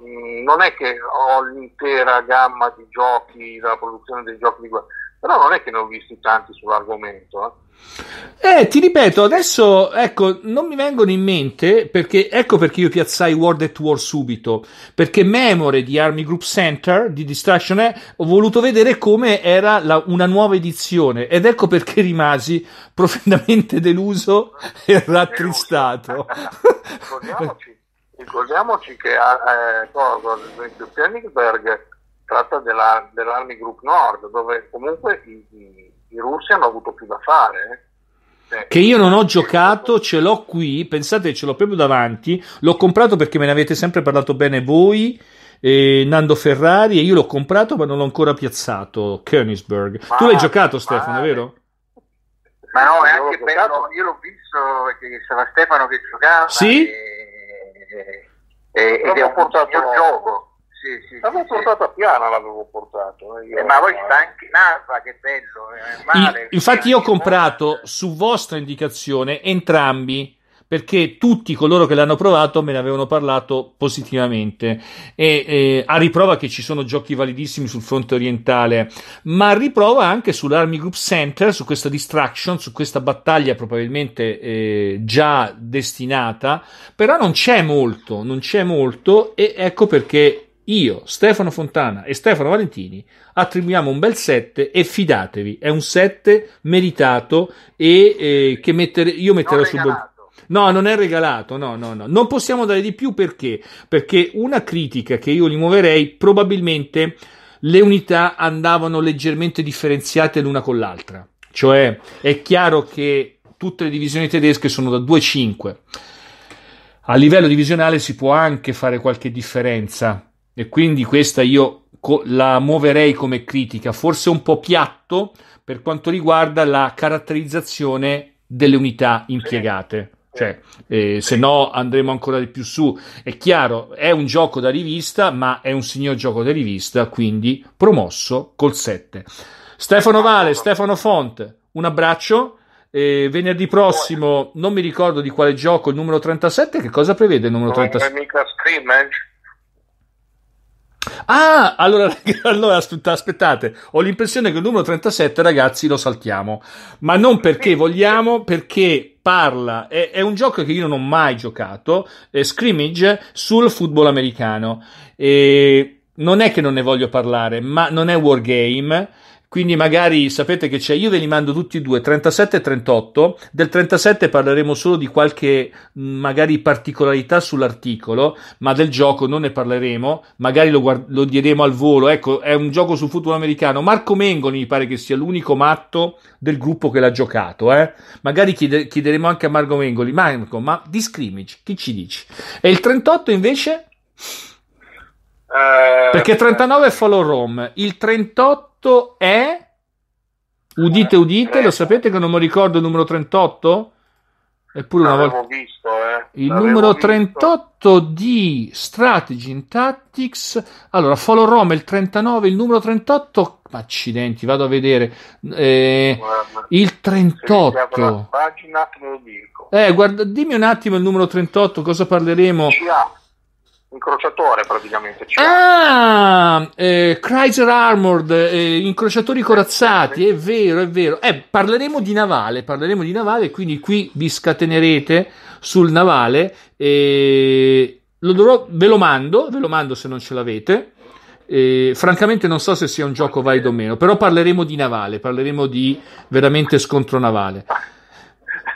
S2: mm, non è che ho l'intera gamma di giochi, la produzione dei giochi di guerra però non è che ne ho visti tanti sull'argomento.
S1: Eh. eh. ti ripeto, adesso ecco, non mi vengono in mente perché ecco perché io piazzai World at War subito. Perché memore di Army Group Center di Distraction Air, eh, ho voluto vedere come era la, una nuova edizione ed ecco perché rimasi profondamente deluso e rattristato.
S2: ricordiamoci, ricordiamoci, che eh, Korgor, Zuckerberg tratta della, dell'Army Group Nord, dove comunque i, i, i, russi hanno avuto più da fare. Eh. Cioè,
S1: che io non ho giocato, ce l'ho qui, pensate, ce l'ho proprio davanti. L'ho comprato perché me ne avete sempre parlato bene voi, eh, Nando Ferrari, e io l'ho comprato ma non l'ho ancora piazzato. Königsberg. Ma, tu l'hai giocato, Stefano, è vero?
S2: Ma no, è anche bello. Io l'ho visto che c'era Stefano che giocava. Sì. E, e, ed è un portato gioco sì, sì, l'avevo sì, portato a Piana, l'avevo portato. Eh, eh, ma voi sta anche Narva, che bello. Eh, mare, infatti io ho
S1: comprato, su vostra indicazione, entrambi perché tutti coloro che l'hanno provato me ne avevano parlato positivamente e, e, a riprova che ci sono giochi validissimi sul fronte orientale ma a riprova anche sull'Army Group Center su questa distraction su questa battaglia probabilmente eh, già destinata però non c'è molto non c'è molto e ecco perché io, Stefano Fontana e Stefano Valentini attribuiamo un bel 7 e fidatevi, è un 7 meritato e eh, che mettere, io metterò sul bollino. No, non è regalato, no, no, no. Non possiamo dare di più perché? Perché una critica che io gli muoverei probabilmente le unità andavano leggermente differenziate l'una con l'altra. Cioè, è chiaro che tutte le divisioni tedesche sono da 2 5. A livello divisionale si può anche fare qualche differenza, e quindi questa io la muoverei come critica, forse un po' piatto per quanto riguarda la caratterizzazione delle unità impiegate. Cioè, eh, se no andremo ancora di più su. È chiaro, è un gioco da rivista, ma è un signor gioco da rivista, quindi promosso col 7. Stefano Vale, Stefano Font, un abbraccio. Eh, venerdì prossimo non mi ricordo di quale gioco, il numero 37, che cosa prevede il numero 37?
S2: Mica scrimmage? Eh?
S1: Ah, allora, allora aspetta, aspettate, ho l'impressione che il numero 37, ragazzi, lo saltiamo, ma non perché vogliamo, perché parla, è, è un gioco che io non ho mai giocato, è scrimmage sul football americano. E non è che non ne voglio parlare, ma non è wargame quindi magari sapete che c'è, io ve li mando tutti e due, 37 e 38. Del 37 parleremo solo di qualche mm, magari particolarità sull'articolo, ma del gioco non ne parleremo, magari lo, guard- lo diremo al volo. Ecco, è un gioco sul football americano. Marco Mengoni mi pare che sia l'unico matto del gruppo che l'ha giocato, eh? Magari chiede- chiederemo anche a Marco Mengoni, Marco, ma di scrimmage, chi ci dici? E il 38 invece?
S2: Eh, Perché
S1: 39 è follow rom, il 38 38 è... Udite, udite, eh. lo sapete che non mi ricordo il numero 38? Eppure una volta...
S2: Visto, eh. Il numero 38
S1: visto. di Strategy in Tactics. Allora, Follow Rome il 39, il numero 38... Accidenti, vado a vedere. Eh, guarda, il 38.
S2: Pagina,
S1: eh, guarda, dimmi un attimo il numero 38, cosa parleremo? CA
S2: incrociatore praticamente.
S1: Cioè. Ah, eh, Chrysler Armored, eh, incrociatori corazzati, è vero, è vero. Eh, parleremo di navale, parleremo di navale, quindi qui vi scatenerete sul navale. Eh, lo dovrò, ve lo mando, ve lo mando se non ce l'avete. Eh, francamente non so se sia un gioco valido o meno, però parleremo di navale, parleremo di veramente scontro navale.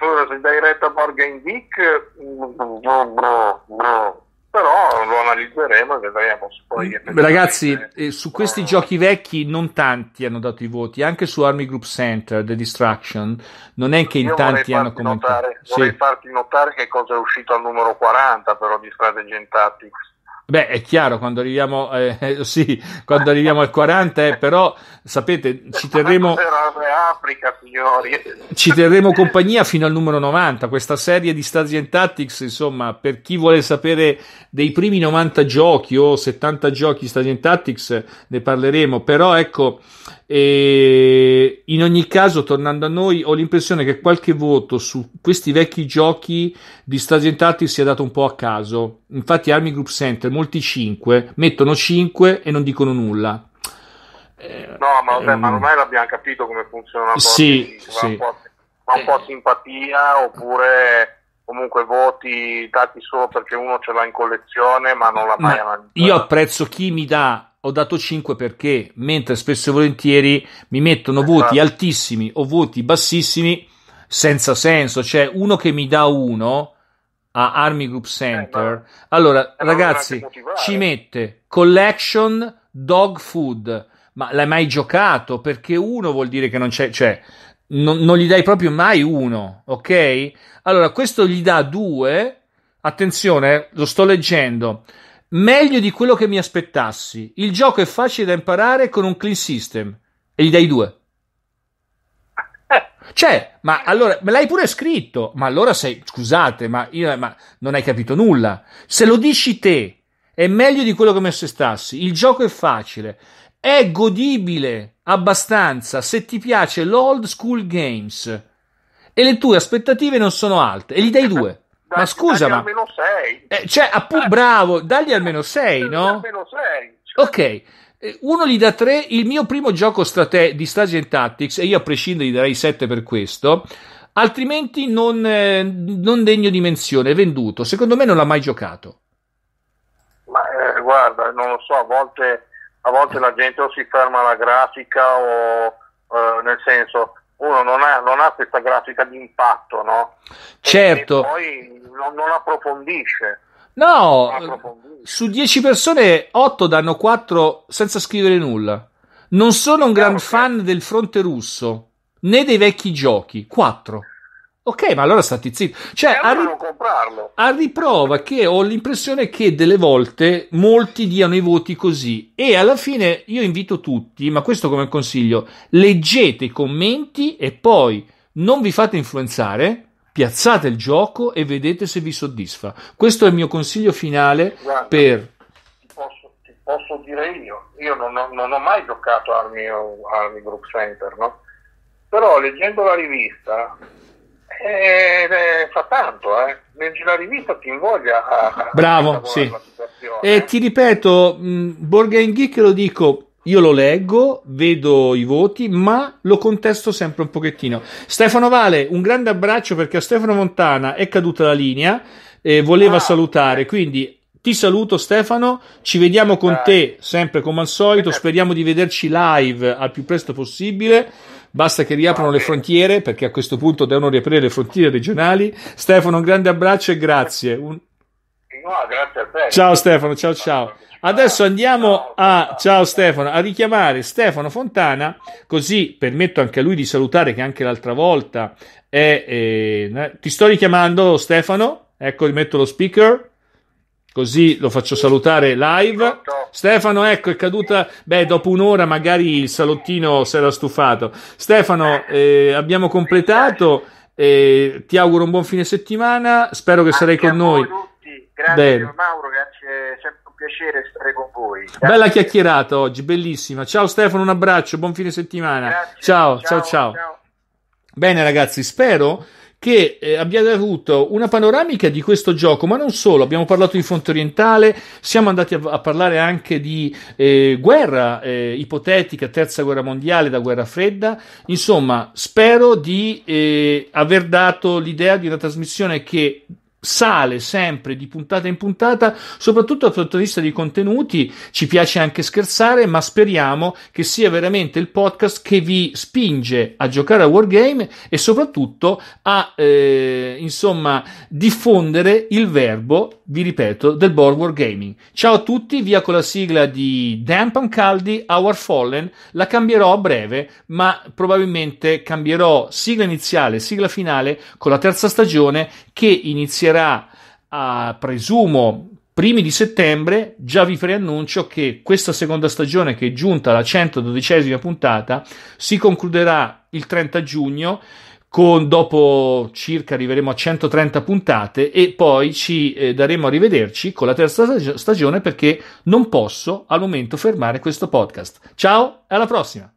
S2: Allora, se dai retta a Morgan Dick, no, no, no però lo analizzeremo e vedremo poi ragazzi
S1: eh, eh su questi no. giochi vecchi non tanti hanno dato i voti anche su Army Group Center The Distraction non è che in Io tanti hanno commentato notare, sì. vorrei
S2: farti notare che cosa è uscito al numero 40 però di Strategy and Tactics
S1: Beh, è chiaro, quando arriviamo, eh, sì, quando arriviamo al 40, eh, però sapete, ci terremo, Africa, ci terremo compagnia fino al numero 90. Questa serie di Stasian Tactics, insomma, per chi vuole sapere dei primi 90 giochi o 70 giochi Stasian Tactics, ne parleremo. Però ecco, eh, in ogni caso, tornando a noi, ho l'impressione che qualche voto su questi vecchi giochi di Stasian Tactics sia dato un po' a caso Infatti Army Group Center, molti 5, mettono 5 e non dicono nulla.
S2: Eh, no, ma, vabbè, ehm... ma ormai l'abbiamo capito come funziona sì, sì. ma un po' eh. simpatia oppure comunque voti dati solo perché uno ce l'ha in collezione ma non l'ha mai analizzato.
S1: Io apprezzo chi mi dà ho dato 5 perché mentre spesso e volentieri mi mettono esatto. voti altissimi o voti bassissimi senza senso, cioè uno che mi dà 1 a Army Group Center. Eh, allora, ragazzi, ci mette collection dog food. Ma l'hai mai giocato? Perché uno vuol dire che non c'è, cioè, non, non gli dai proprio mai uno, ok? Allora, questo gli dà due. Attenzione, eh, lo sto leggendo. Meglio di quello che mi aspettassi. Il gioco è facile da imparare con un clean system. E gli dai due. Cioè, ma allora me l'hai pure scritto. Ma allora sei, scusate, ma, io, ma non hai capito nulla. Se lo dici te, è meglio di quello che mi assestassi. Il gioco è facile, è godibile abbastanza se ti piace l'old school games e le tue aspettative non sono alte e gli dai due. Dai, ma scusa, ma almeno sei. Eh, cioè, appu- eh. bravo, dagli almeno sei, no?
S2: Almeno sei.
S1: Ok. Eh, uno gli dà 3, il mio primo gioco strate- di Strategy Tactics, e io a prescindere gli darei 7 per questo, altrimenti non, eh, non degno di menzione, è venduto. Secondo me non l'ha mai giocato.
S2: Ma eh, guarda, non lo so, a volte, a volte la gente o si ferma alla grafica o eh, nel senso uno non ha, non ha, questa grafica di impatto, no?
S1: Certo. E, e
S2: poi non, non approfondisce.
S1: No, ah, su 10 persone 8 danno 4 senza scrivere nulla. Non sono un ah, gran fan del fronte russo né dei vecchi giochi. 4. Ok, ma allora stati zitti. Cioè, eh, a, ri- a, riprova che ho l'impressione che delle volte molti diano i voti così. E alla fine io invito tutti, ma questo come consiglio, leggete i commenti e poi non vi fate influenzare piazzate il gioco e vedete se vi soddisfa. Questo è il mio consiglio finale Guarda, per...
S2: Ti posso, ti posso, dire io, io non, non, non ho mai giocato Army, Army Group Center, no? però leggendo la rivista eh, eh, fa tanto, eh. leggi la rivista ti invoglia a...
S1: Bravo, a sì. E ti ripeto, mh, Borgen Geek lo dico, io lo leggo, vedo i voti, ma lo contesto sempre un pochettino. Stefano Vale, un grande abbraccio perché a Stefano Montana è caduta la linea e voleva ah, salutare, quindi ti saluto Stefano, ci vediamo con te sempre come al solito, speriamo di vederci live al più presto possibile. Basta che riaprano le frontiere perché a questo punto devono riaprire le frontiere regionali. Stefano, un grande abbraccio e grazie. Un grazie a te. Ciao Stefano, ciao ciao. Adesso andiamo a, ciao Stefano, a richiamare Stefano Fontana, così permetto anche a lui di salutare che anche l'altra volta è... Eh, eh ti sto richiamando Stefano, ecco rimetto lo speaker così lo faccio salutare live. Stefano, ecco, è caduta. Beh, dopo un'ora magari il salottino si era stufato. Stefano, eh, eh abbiamo completato. Eh, ti auguro un buon fine settimana. Spero che sarai con noi.
S2: Grazie Bene. Mauro, grazie, è sempre un piacere stare con voi. Grazie. Bella
S1: chiacchierata oggi, bellissima. Ciao Stefano, un abbraccio, buon fine settimana. Grazie, ciao, ciao, ciao, ciao. Bene ragazzi, spero che eh, abbiate avuto una panoramica di questo gioco, ma non solo, abbiamo parlato di fonte orientale, siamo andati a, a parlare anche di eh, guerra eh, ipotetica, terza guerra mondiale da guerra fredda, insomma spero di eh, aver dato l'idea di una trasmissione che sale sempre di puntata in puntata, soprattutto dal punto di vista dei contenuti, ci piace anche scherzare, ma speriamo che sia veramente il podcast che vi spinge a giocare a Wargame e soprattutto a eh, insomma diffondere il verbo vi ripeto, del board Gaming. Ciao a tutti, via con la sigla di Damp Pancaldi, Our Fallen, la cambierò a breve, ma probabilmente cambierò sigla iniziale, sigla finale con la terza stagione che inizierà a presumo primi di settembre già vi preannuncio che questa seconda stagione che è giunta alla 112 puntata si concluderà il 30 giugno con, dopo circa arriveremo a 130 puntate e poi ci eh, daremo a rivederci con la terza stagione perché non posso al momento fermare questo podcast. Ciao e alla prossima!